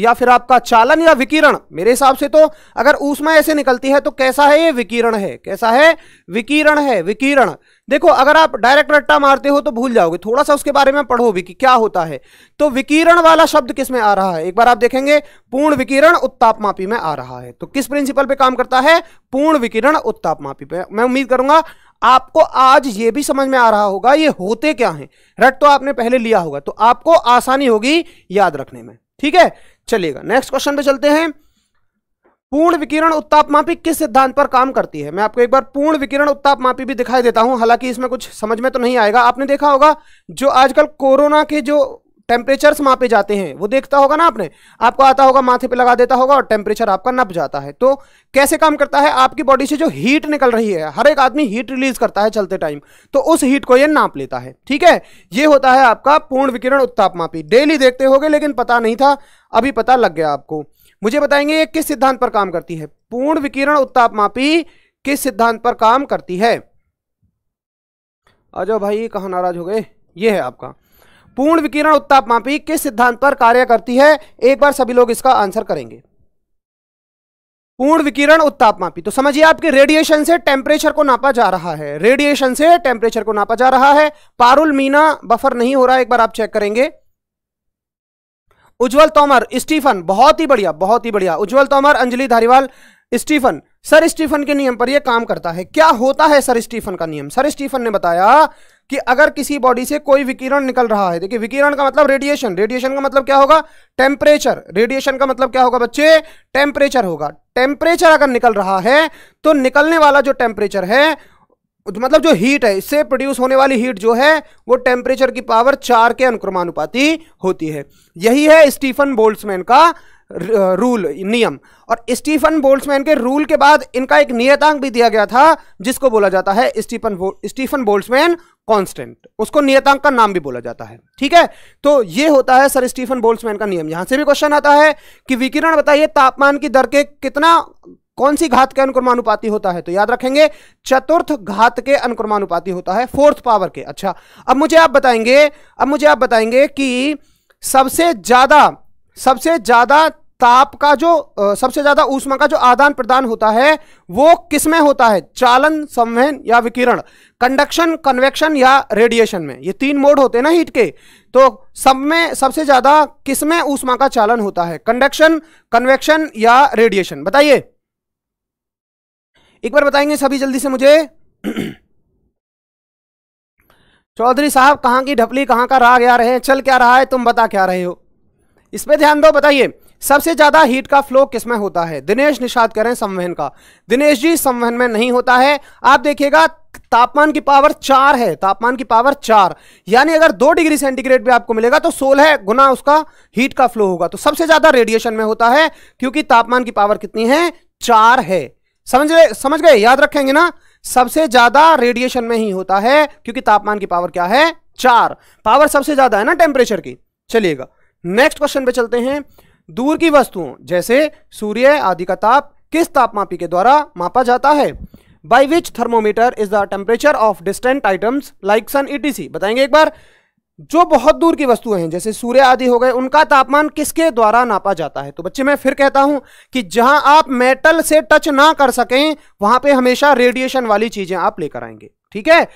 या फिर आपका चालन या विकिरण मेरे हिसाब से तो अगर ऊष्मा ऐसे निकलती है तो कैसा है ये विकिरण है कैसा है विकिरण है विकिरण देखो अगर आप डायरेक्ट रट्टा मारते हो तो भूल जाओगे थोड़ा सा उसके बारे में पढ़ो भी कि क्या होता है तो विकिरण वाला शब्द किस में आ रहा है एक बार आप देखेंगे पूर्ण विकिरण उत्तापमापी में आ रहा है तो किस प्रिंसिपल पे काम करता है पूर्ण विकिरण उत्तापमापी पे मैं उम्मीद करूंगा आपको आज ये भी समझ में आ रहा होगा ये होते क्या है रट तो आपने पहले लिया होगा तो आपको आसानी होगी याद रखने में ठीक है चलिएगा नेक्स्ट क्वेश्चन पे चलते हैं पूर्ण विकिरण उत्ताप मापी किस सिद्धांत पर काम करती है मैं आपको एक बार पूर्ण विकिरण उत्ताप मापी भी दिखाई देता हूं हालांकि इसमें कुछ समझ में तो नहीं आएगा आपने देखा होगा जो आजकल कोरोना के जो टेम्परेचर्स मापे जाते हैं वो देखता होगा ना आपने आपको आता होगा माथे पे लगा देता होगा और टेम्परेचर आपका नप जाता है तो कैसे काम करता है आपकी बॉडी से जो हीट निकल रही है हर एक आदमी हीट रिलीज करता है चलते टाइम तो उस हीट को ये नाप लेता है ठीक है ये होता है आपका पूर्ण विकिरण उत्ताप मापी डेली देखते हो लेकिन पता नहीं था अभी पता लग गया आपको मुझे बताएंगे ये किस सिद्धांत पर काम करती है पूर्ण विकिरण उत्ताप मापी किस सिद्धांत पर काम करती है अजो भाई कहा नाराज हो गए ये है आपका पूर्ण विकिरण उत्ताप मापी किस सिद्धांत पर कार्य करती है एक बार सभी लोग इसका आंसर करेंगे पूर्ण विकिरण उत्ताप मापी तो समझिए आपके रेडिएशन से टेम्परेचर को नापा जा रहा है रेडिएशन से टेम्परेचर को नापा जा रहा है पारुल मीना बफर नहीं हो रहा है एक बार आप चेक करेंगे उज्जवल तोमर स्टीफन बहुत ही बढ़िया बहुत ही बढ़िया Ujjwal Tomar Anjali Dhariwal Stephen sir Stephen के नियम पर यह काम करता है क्या होता है सर स्टीफन का नियम सर स्टीफन ने बताया कि अगर किसी बॉडी से कोई विकिरण निकल रहा है देखिए विकिरण का मतलब रेडिएशन रेडिएशन का मतलब क्या होगा टेम्परेचर रेडिएशन का मतलब क्या होगा बच्चे टेम्परेचर होगा टेम्परेचर अगर निकल रहा है तो निकलने वाला जो टेम्परेचर है तो मतलब जो हीट है इससे प्रोड्यूस होने वाली हीट जो है वो टेम्परेचर की पावर चार के अनुक्रमानुपाती होती है यही है स्टीफन बोल्समैन का रूल नियम और स्टीफन बोल्समैन के रूल के बाद इनका एक नियतांक भी दिया गया था जिसको बोला जाता है स्टीफन स्टीफन बोल्समैन कांस्टेंट उसको नियतांक का नाम भी बोला जाता है ठीक है तो ये होता है सर स्टीफन बोल्समैन का नियम यहां से भी क्वेश्चन आता है कि विकिरण बताइए तापमान की दर के कितना कौन सी घात के अनुक्रमानुपाती होता है तो याद रखेंगे चतुर्थ घात के अनुक्रमानुपाती होता है फोर्थ पावर के अच्छा अब मुझे आप बताएंगे अब मुझे आप बताएंगे कि सबसे ज्यादा सबसे ज्यादा ताप का जो सबसे ज्यादा ऊष्मा का जो आदान प्रदान होता है वो किसमें होता है चालन संवहन या विकिरण कंडक्शन कन्वेक्शन या रेडिएशन में ये तीन मोड होते हैं ना हीट के तो सब में सबसे ज्यादा किसमें ऊष्मा का चालन होता है कंडक्शन कन्वेक्शन या रेडिएशन बताइए एक बार बताएंगे सभी जल्दी से मुझे चौधरी साहब कहाँ की ढपली कहाँ का राग आ रहे हैं चल क्या रहा है तुम बता क्या रहे हो इस पर ध्यान दो बताइए सबसे ज़्यादा हीट का फ्लो किसमें होता है दिनेश निषाद करें संवहन का दिनेश जी संवहन में नहीं होता है आप देखिएगा तापमान की पावर चार है तापमान की पावर चार यानी अगर दो डिग्री सेंटीग्रेड भी आपको मिलेगा तो सोलह गुना उसका हीट का फ्लो होगा तो सबसे ज़्यादा रेडिएशन में होता है क्योंकि तापमान की पावर कितनी है चार है समझ गए समझ गए याद रखेंगे ना सबसे ज्यादा रेडिएशन में ही होता है क्योंकि तापमान की पावर क्या है चार पावर सबसे ज्यादा है ना टेम्परेचर की चलिएगा नेक्स्ट क्वेश्चन पे चलते हैं दूर की वस्तुओं जैसे सूर्य आदि का ताप किस तापमापी के द्वारा मापा जाता है by which thermometer is the temperature of distant items like sun ई बताएंगे एक बार जो बहुत दूर की वस्तुएं हैं जैसे सूर्य आदि हो गए उनका तापमान किसके द्वारा नापा जाता है तो बच्चे मैं फिर कहता हूं कि जहां आप मेटल से टच ना कर सकें वहां पे हमेशा रेडिएशन वाली चीजें आप लेकर आएंगे ठीक है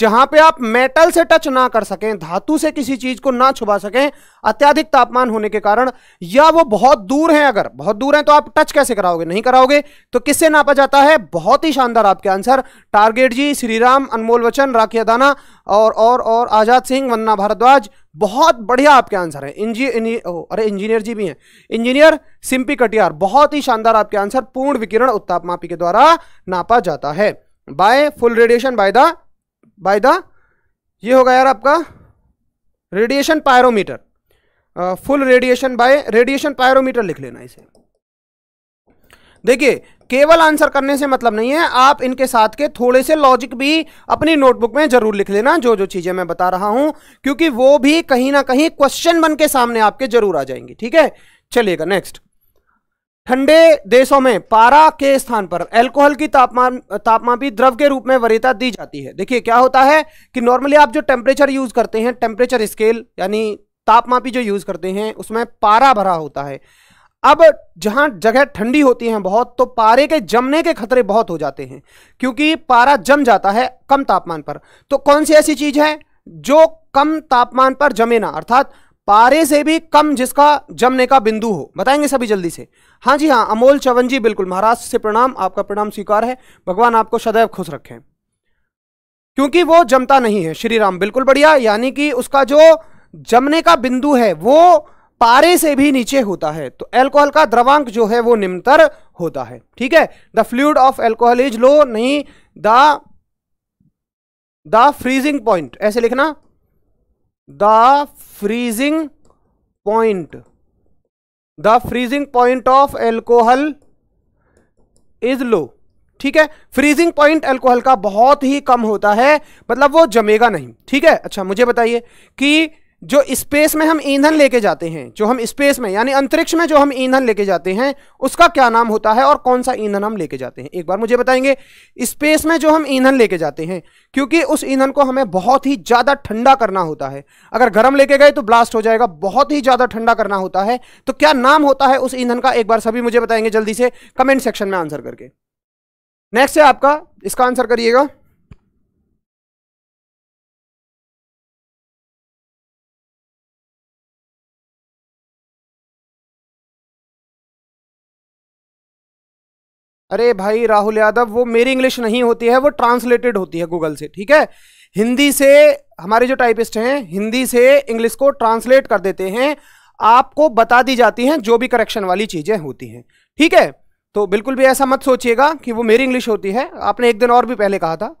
जहां पे आप मेटल से टच ना कर सकें धातु से किसी चीज को ना छुपा सकें अत्याधिक तापमान होने के कारण या वो बहुत दूर हैं अगर बहुत दूर हैं तो आप टच कैसे कराओगे नहीं कराओगे तो किससे नापा जाता है बहुत ही शानदार आपके आंसर टारगेट जी श्रीराम अनमोल वचन राखी अदाना और और और आजाद सिंह वन्ना भारद्वाज बहुत बढ़िया आपके आंसर है इंजी अरे इंजीनियर जी भी हैं इंजीनियर सिंपी कटियार बहुत ही शानदार आपके आंसर पूर्ण विकिरण उत्ताप मापी के द्वारा नापा जाता है by full radiation by the by the ये होगा यार आपका radiation pyrometer full radiation by radiation pyrometer लिख लेना इसे देखिए केवल आंसर करने से मतलब नहीं है आप इनके साथ के थोड़े से लॉजिक भी अपनी नोटबुक में जरूर लिख लेना जो जो चीज़ें मैं बता रहा हूं क्योंकि वो भी कहीं ना कहीं क्वेश्चन बन के सामने आपके जरूर आ जाएंगे ठीक है चलिएगा नेक्स्ट ठंडे देशों में पारा के स्थान पर अल्कोहल की तापमान भी द्रव के रूप में वरीयता दी जाती है देखिए क्या होता है कि नॉर्मली आप जो टेम्परेचर यूज करते हैं टेम्परेचर स्केल यानी तापमापी जो यूज करते हैं उसमें पारा भरा होता है अब जहां जगह ठंडी होती है बहुत तो पारे के जमने के खतरे बहुत हो जाते हैं क्योंकि पारा जम जाता है कम तापमान पर तो कौन सी ऐसी चीज है जो कम तापमान पर जमे ना अर्थात पारे से भी कम जिसका जमने का बिंदु हो बताएंगे सभी जल्दी से हाँ जी हाँ अमोल चवन जी बिल्कुल महाराष्ट्र से प्रणाम आपका प्रणाम स्वीकार है भगवान आपको सदैव खुश रखें क्योंकि वो जमता नहीं है श्री राम बिल्कुल बढ़िया यानी कि उसका जो जमने का बिंदु है वो पारे से भी नीचे होता है तो एल्कोहल का द्रवांक जो है वो निम्नतर होता है ठीक है the fluid of alcohol is low नहीं द द फ्रीजिंग पॉइंट ऐसे लिखना the freezing point the freezing point of alcohol is low ठीक है फ्रीजिंग पॉइंट एल्कोहल का बहुत ही कम होता है मतलब वो जमेगा नहीं ठीक है अच्छा मुझे बताइए कि जो स्पेस में हम ईंधन लेके जाते हैं जो हम स्पेस में यानी अंतरिक्ष में जो हम ईंधन लेके जाते हैं उसका क्या नाम होता है और कौन सा ईंधन हम लेके जाते हैं एक बार मुझे बताएंगे स्पेस में जो हम ईंधन लेके जाते हैं क्योंकि उस ईंधन को हमें बहुत ही ज़्यादा ठंडा करना होता है अगर गर्म लेके गए तो ब्लास्ट हो जाएगा बहुत ही ज़्यादा ठंडा करना होता है तो क्या नाम होता है उस ईंधन का एक बार सभी मुझे बताएंगे जल्दी से कमेंट सेक्शन में आंसर करके नेक्स्ट है आपका इसका आंसर करिएगा अरे भाई राहुल यादव वो मेरी इंग्लिश नहीं होती है वो ट्रांसलेटेड होती है गूगल से ठीक है हिंदी से हमारे जो टाइपिस्ट हैं हिंदी से इंग्लिश को ट्रांसलेट कर देते हैं आपको बता दी जाती हैं जो भी करेक्शन वाली चीज़ें होती हैं ठीक है तो बिल्कुल भी ऐसा मत सोचिएगा कि वो मेरी इंग्लिश होती है आपने एक दिन और भी पहले कहा था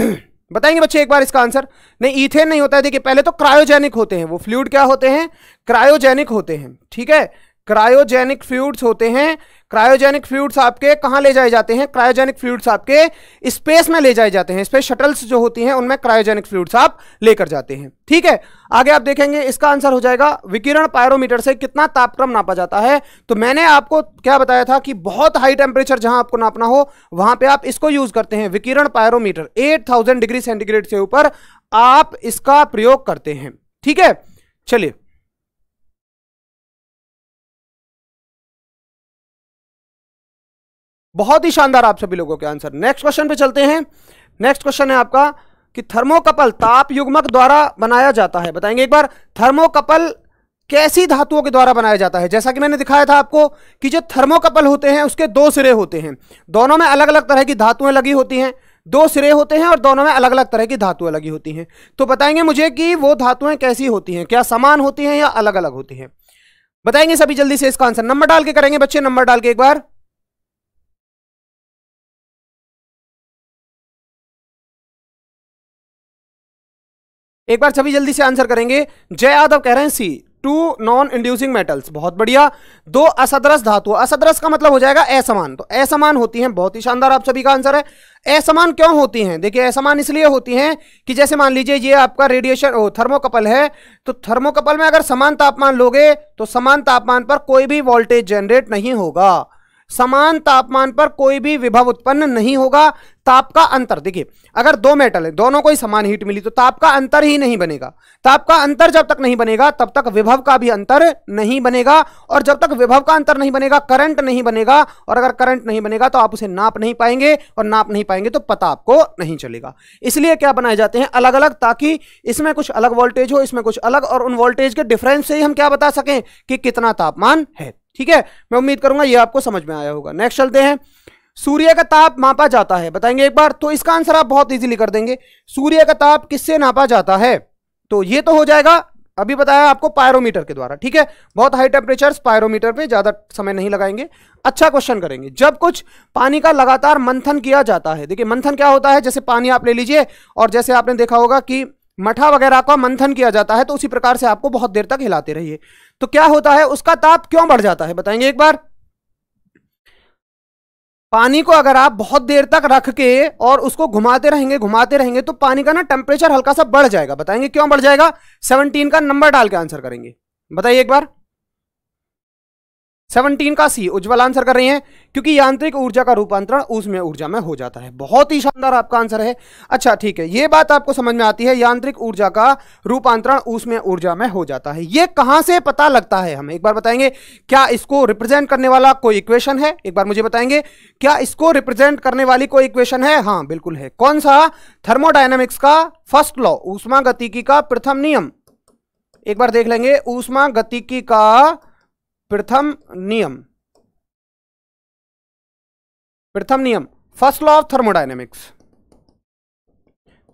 बताएंगे बच्चे एक बार इसका आंसर नहीं ईथेन नहीं होता है देखिए पहले तो क्रायोजेनिक होते हैं वो फ्लूड क्या होते हैं क्रायोजेनिक होते हैं ठीक है क्रायोजेनिक फ्लूड्स होते हैं क्रायोजेनिक फ्लूड्स आपके कहाँ ले जाए जाते हैं क्रायोजेनिक फ्लूड्स आपके स्पेस में ले जाए जाते हैं स्पेस शटल्स जो होती हैं उनमें क्रायोजेनिक फ्लूड्स आप लेकर जाते हैं ठीक है आगे आप देखेंगे इसका आंसर हो जाएगा विकिरण पायरोमीटर से कितना तापक्रम नापा जाता है तो मैंने आपको क्या बताया था कि बहुत हाई टेम्परेचर जहां आपको नापना हो वहां पर आप इसको यूज करते हैं विकिरण पायरोमीटर एट डिग्री सेंटीग्रेड से ऊपर आप इसका प्रयोग करते हैं ठीक है चलिए बहुत ही शानदार आप सभी लोगों के आंसर नेक्स्ट क्वेश्चन पे चलते हैं नेक्स्ट क्वेश्चन है आपका कि थर्मोकपल ताप युग्मक द्वारा बनाया जाता है बताएंगे एक बार थर्मोकपल कैसी धातुओं के द्वारा बनाया जाता है जैसा कि मैंने दिखाया था आपको कि जो थर्मोकपल होते हैं उसके दो सिरे होते हैं दोनों में अलग अलग तरह की धातुएं लगी होती हैं दो सिरे होते हैं और दोनों में अलग अलग तरह की धातुएं लगी होती हैं तो बताएंगे मुझे कि वो धातुएं कैसी होती हैं क्या समान होती हैं या अलग अलग होती हैं बताएंगे सभी जल्दी से इसका आंसर नंबर डाल के करेंगे बच्चे नंबर डाल के एक बार एक बार सभी जल्दी से आंसर करेंगे जय यादव कह रहे हैं C two non inducing metals बहुत बढ़िया दो असदरस धातु असदरस का मतलब हो जाएगा असमान तो असमान होती हैं बहुत ही शानदार आप सभी का आंसर है असमान क्यों होती हैं देखिए असमान इसलिए होती हैं कि जैसे मान लीजिए ये आपका रेडिएशन ओ थर्मोकपल है तो थर्मोकपल में अगर समान तापमान लोगे तो समान तापमान पर कोई भी वोल्टेज जनरेट नहीं होगा समान तापमान पर कोई भी विभव उत्पन्न नहीं होगा ताप का अंतर देखिए अगर दो मेटल है दोनों को ही समान हीट मिली तो ताप का अंतर ही नहीं बनेगा ताप का अंतर जब तक नहीं बनेगा तब तक विभव का भी अंतर नहीं बनेगा और जब तक विभव का अंतर नहीं बनेगा करंट नहीं बनेगा और अगर करंट नहीं बनेगा तो आप उसे नाप नहीं पाएंगे और नाप नहीं पाएंगे तो पता आपको नहीं चलेगा इसलिए क्या बनाए जाते हैं अलग अलग ताकि इसमें कुछ अलग वोल्टेज हो इसमें कुछ अलग और उन वोल्टेज के डिफरेंस से ही हम क्या बता सकें कि कितना तापमान है ठीक है मैं उम्मीद करूंगा ये आपको समझ में आया होगा नेक्स्ट चलते हैं सूर्य का ताप मापा जाता है बताएंगे एक बार तो इसका आंसर आप बहुत इजीली कर देंगे सूर्य का ताप किससे नापा जाता है तो ये तो हो जाएगा अभी बताया आपको पायरोमीटर के द्वारा ठीक है बहुत हाई टेम्परेचर पायरोमीटर पे ज्यादा समय नहीं लगाएंगे अच्छा क्वेश्चन करेंगे जब कुछ पानी का लगातार मंथन किया जाता है देखिए मंथन क्या होता है जैसे पानी आप ले लीजिए और जैसे आपने देखा होगा कि मठा वगैरह का मंथन किया जाता है तो उसी प्रकार से आपको बहुत देर तक हिलाते रहिए तो क्या होता है उसका ताप क्यों बढ़ जाता है बताएंगे एक बार पानी को अगर आप बहुत देर तक रख के और उसको घुमाते रहेंगे घुमाते रहेंगे तो पानी का ना टेम्परेचर हल्का सा बढ़ जाएगा बताएंगे क्यों बढ़ जाएगा सेवनटीन का नंबर डाल के आंसर करेंगे बताइए एक बार सेवनटीन का सी उज्ज्वल आंसर कर रहे हैं क्योंकि यांत्रिक ऊर्जा का रूपांतरण उसमें ऊर्जा में हो जाता है बहुत ही शानदार आपका आंसर है अच्छा ठीक है ये बात आपको समझ में आती है यांत्रिक ऊर्जा का रूपांतरण उसमें ऊर्जा में हो जाता है ये कहां से पता लगता है हम एक बार बताएंगे क्या इसको रिप्रेजेंट करने वाला कोई इक्वेशन है एक बार मुझे बताएंगे क्या इसको रिप्रेजेंट करने वाली कोई इक्वेशन है हाँ बिल्कुल है कौन सा थर्मोडाइनमिक्स का फर्स्ट लॉ ऊष्मा गतिकी का प्रथम नियम एक बार देख लेंगे ऊष्मा गतिकी का प्रथम नियम प्रथम नियम फर्स्ट लॉ ऑफ थर्मोडाइनेमिक्स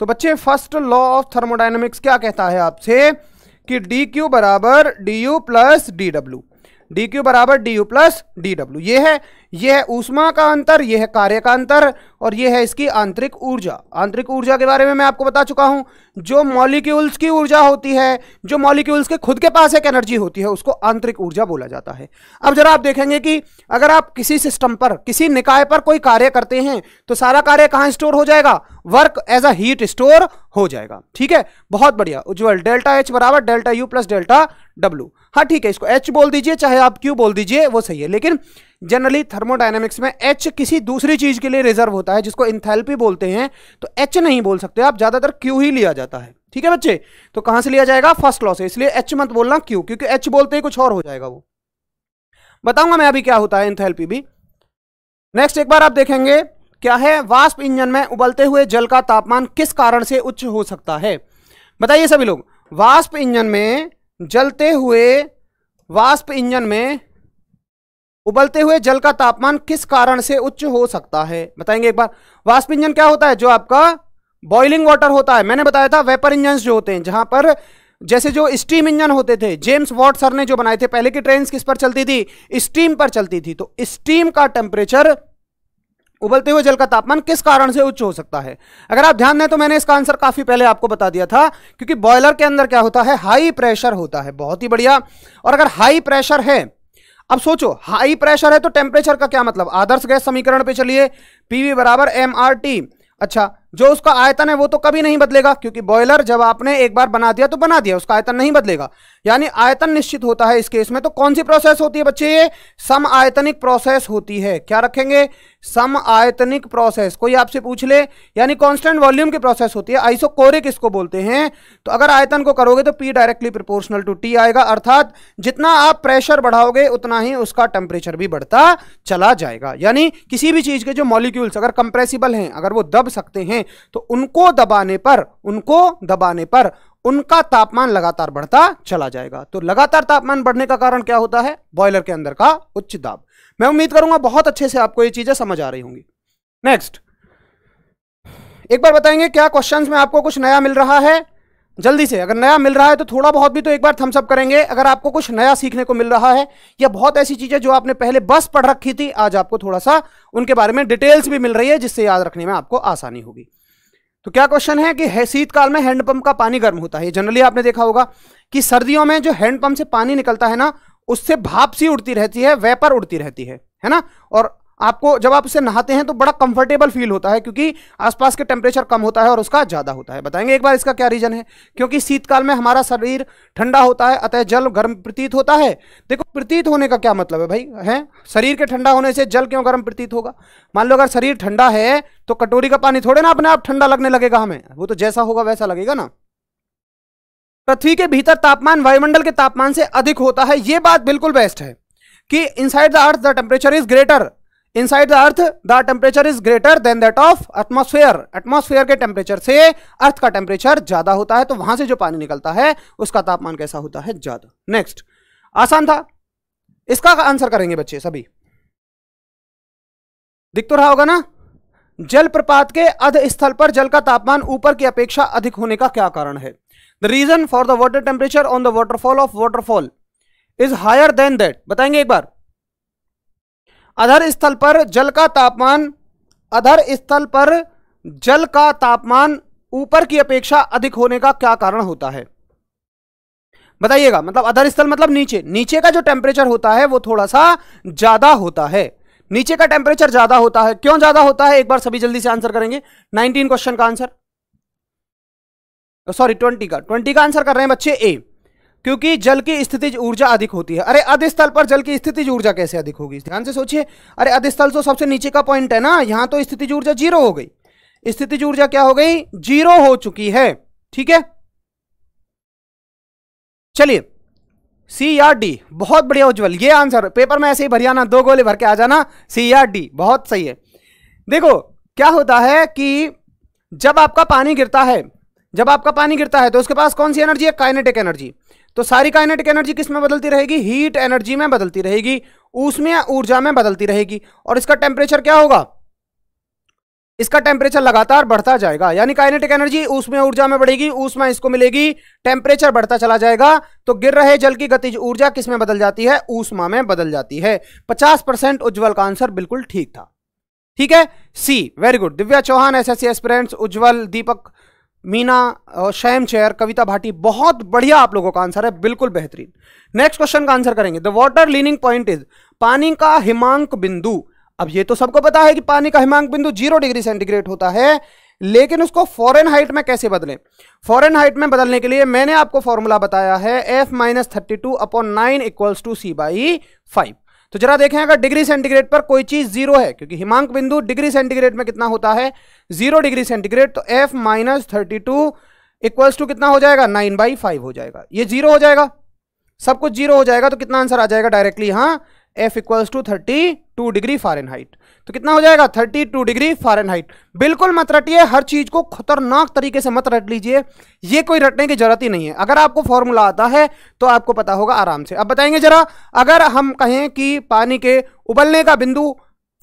तो बच्चे फर्स्ट लॉ ऑफ थर्मोडाइनेमिक्स क्या कहता है आपसे कि डी क्यू बराबर D U plus D W D Q बराबर D U plus D W ये है ये है ऊष्मा का अंतर ये है कार्य का अंतर और ये है इसकी आंतरिक ऊर्जा आंतरिक ऊर्जा के बारे में मैं आपको बता चुका हूँ जो मॉलिक्यूल्स की ऊर्जा होती है जो मॉलिक्यूल्स के खुद के पास एक एनर्जी होती है उसको आंतरिक ऊर्जा बोला जाता है अब जरा आप देखेंगे कि अगर आप किसी सिस्टम पर किसी निकाय पर कोई कार्य करते हैं तो सारा कार्य कहाँ स्टोर हो जाएगा work as a heat store हो जाएगा ठीक है बहुत बढ़िया उज्ज्वल डेल्टा एच बराबर delta U plus delta W हाँ ठीक है इसको एच बोल दीजिए चाहे आप क्यू बोल दीजिए वो सही है लेकिन जनरली थर्मोडाइनमिक्स में एच किसी दूसरी चीज़ के लिए रिजर्व होता है जिसको इंथैल्पी बोलते हैं तो एच नहीं बोल सकते आप ज़्यादातर क्यू ही लिया जाता है ठीक है बच्चे तो कहां से लिया जाएगा फर्स्ट लॉ से इसलिए एच मत बोलना क्यू क्योंकि एच बोलते ही कुछ और हो जाएगा वो बताऊंगा मैं अभी क्या होता है इंथैल्पी भी नेक्स्ट एक बार आप देखेंगे क्या है वाष्प इंजन में उबलते हुए जल का तापमान किस कारण से उच्च हो सकता है बताइए सभी लोग वाष्प इंजन में जलते हुए वाष्प इंजन में उबलते हुए जल का तापमान किस कारण से उच्च हो सकता है बताएंगे एक बार वाष्प इंजन क्या होता है जो आपका बॉइलिंग वाटर होता है मैंने बताया था वेपर इंजन जो होते हैं जहां पर जैसे जो स्टीम इंजन होते थे जेम्स वॉट सर ने जो बनाए थे पहले की ट्रेन किस पर चलती थी स्टीम पर चलती थी तो स्टीम का टेम्परेचर उबलते हुए जल का तापमान किस कारण से उच्च हो सकता है अगर आप ध्यान दें तो मैंने इसका आंसर काफ़ी पहले आपको बता दिया था क्योंकि बॉयलर के अंदर क्या होता है हाई प्रेशर होता है बहुत ही बढ़िया और अगर हाई प्रेशर है अब सोचो हाई प्रेशर है तो टेम्परेचर का क्या मतलब आदर्श गैस समीकरण पे चलिए पीवी बराबर एम अच्छा जो उसका आयतन है वो तो कभी नहीं बदलेगा क्योंकि बॉयलर जब आपने एक बार बना दिया तो बना दिया उसका आयतन नहीं बदलेगा यानी आयतन निश्चित होता है इस केस में तो कौन सी प्रोसेस होती है बच्चे ये सम आयतनिक प्रोसेस होती है क्या रखेंगे सम आयतनिक प्रोसेस कोई आपसे पूछ ले यानी कांस्टेंट वॉल्यूम की प्रोसेस होती है आइसोकोरिक इसको बोलते हैं तो अगर आयतन को करोगे तो P directly proportional to T आएगा अर्थात जितना आप प्रेशर बढ़ाओगे उतना ही उसका टेम्परेचर भी बढ़ता चला जाएगा यानी किसी भी चीज़ के जो मॉलिक्यूल्स अगर कंप्रेसिबल हैं अगर वो दब सकते हैं तो उनको दबाने पर उनको दबाने पर उनका तापमान लगातार बढ़ता चला जाएगा तो लगातार तापमान बढ़ने का कारण क्या होता है बॉयलर के अंदर का उच्च दाब मैं उम्मीद करूंगा बहुत अच्छे से आपको ये चीज़ें समझ आ रही होंगी नेक्स्ट एक बार बताएंगे क्या क्वेश्चंस में आपको कुछ नया मिल रहा है जल्दी से अगर नया मिल रहा है तो थोड़ा बहुत भी तो एक बार थम्सअप करेंगे अगर आपको कुछ नया सीखने को मिल रहा है या बहुत ऐसी चीज़ें जो आपने पहले बस पढ़ रखी थी आज आपको थोड़ा सा उनके बारे में डिटेल्स भी मिल रही है जिससे याद रखने में आपको आसानी होगी तो क्या क्वेश्चन है कि है शीतकाल में हैंडपंप का पानी गर्म होता है जनरली आपने देखा होगा कि सर्दियों में जो हैंडपंप से पानी निकलता है ना उससे भाप सी उड़ती रहती है वेपर उड़ती रहती है है ना और आपको जब आप उसे नहाते हैं तो बड़ा कंफर्टेबल फील होता है क्योंकि आसपास के टेम्परेचर कम होता है और उसका ज़्यादा होता है बताएंगे एक बार इसका क्या रीज़न है क्योंकि शीतकाल में हमारा शरीर ठंडा होता है अतः जल गर्म प्रतीत होता है देखो प्रतीत होने का क्या मतलब है भाई है शरीर के ठंडा होने से जल क्यों गर्म प्रतीत होगा मान लो अगर शरीर ठंडा है तो कटोरी का पानी थोड़े ना अपने आप ठंडा लगने लगेगा हमें वो तो जैसा होगा वैसा लगेगा ना पृथ्वी के भीतर तापमान वायुमंडल के तापमान से अधिक होता है ये बात बिल्कुल बेस्ट है कि inside the earth the temperature is greater inside the earth the temperature is greater than that of atmosphere atmosphere के टेम्परेचर से अर्थ का टेम्परेचर ज्यादा होता है तो वहां से जो पानी निकलता है उसका तापमान कैसा होता है ज्यादा नेक्स्ट आसान था इसका आंसर करेंगे बच्चे सभी दिख तो रहा होगा ना जलप्रपात के अध स्थल पर जल का तापमान ऊपर की अपेक्षा अधिक होने का क्या कारण है the reason for the water temperature on the waterfall of waterfall is higher than that बताएंगे एक बार अधर स्थल पर जल का तापमान अधर स्थल पर जल का तापमान ऊपर की अपेक्षा अधिक होने का क्या कारण होता है बताइएगा मतलब अधर स्थल मतलब नीचे नीचे का जो टेम्परेचर होता है वो थोड़ा सा ज्यादा होता है नीचे का टेम्परेचर ज्यादा होता है क्यों ज्यादा होता है एक बार सभी जल्दी से आंसर करेंगे 19 क्वेश्चन का आंसर सॉरी oh, ट्वेंटी का ट्वेंटी का आंसर कर रहे हैं बच्चे ए क्योंकि जल की स्थिति ऊर्जा अधिक होती है अरे अधिस्थल पर जल की स्थिति ऊर्जा कैसे अधिक होगी ध्यान से सोचिए अरे अधिस्थल तो सबसे नीचे का पॉइंट है ना यहां तो स्थिति ऊर्जा जीरो हो गई स्थिति ऊर्जा क्या हो गई जीरो हो चुकी है ठीक है चलिए सी आर डी बहुत बढ़िया उज्जवल ये आंसर पेपर में ऐसे ही भर आना दो गोले भर के आ जाना सी आर डी बहुत सही है देखो क्या होता है कि जब आपका पानी गिरता है जब आपका पानी गिरता है तो उसके पास कौन सी एनर्जी है काइनेटिक एनर्जी तो सारी काइनेटिक एनर्जी किस में बदलती रहेगी हीट एनर्जी में बदलती रहेगी उसमें ऊर्जा में बदलती रहेगी और इसका टेम्परेचर क्या होगा इसका टेम्परेचर लगातार बढ़ता जाएगा यानी काइनेटिक एनर्जी उसमें ऊर्जा में बढ़ेगी उसमें इसको मिलेगी टेम्परेचर बढ़ता चला जाएगा तो गिर रहे जल की गतिज ऊर्जा किसमें बदल जाती है ऊष्मा में बदल जाती है पचास परसेंट उज्ज्वल का आंसर बिल्कुल ठीक था ठीक है C very good Divya Chauhan S S aspirants Ujjwal Deepak Meena शैम चेयर कविता भाटी बहुत बढ़िया आप लोगों का आंसर है बिल्कुल बेहतरीन नेक्स्ट क्वेश्चन का आंसर करेंगे the water leaning point is पानी का हिमांक बिंदु अब ये तो सबको पता है कि पानी का हिमांक बिंदु जीरो डिग्री सेंटीग्रेड होता है लेकिन उसको फॉरेन हाइट में कैसे बदलें फॉरेन हाइट में बदलने के लिए मैंने आपको फॉर्मूला बताया है F minus thirty two upon nine equals to C by five तो जरा देखें अगर डिग्री सेंटीग्रेड पर कोई चीज जीरो है क्योंकि हिमांक बिंदु डिग्री सेंटीग्रेड में कितना होता है जीरो डिग्री सेंटीग्रेड तो F minus thirty two equals to कितना हो जाएगा नाइन बाई फाइव हो जाएगा ये जीरो हो जाएगा सब कुछ जीरो हो जाएगा तो कितना आंसर आ जाएगा डायरेक्टली हाँ F equals to thirty two degree Fahrenheit तो कितना हो जाएगा थर्टी टू डिग्री फारेनहाइट बिल्कुल मत रटिए हर चीज़ को खतरनाक तरीके से मत रट लीजिए ये कोई रटने की ज़रूरत ही नहीं है अगर आपको फॉर्मूला आता है तो आपको पता होगा आराम से अब बताएंगे ज़रा अगर हम कहें कि पानी के उबलने का बिंदु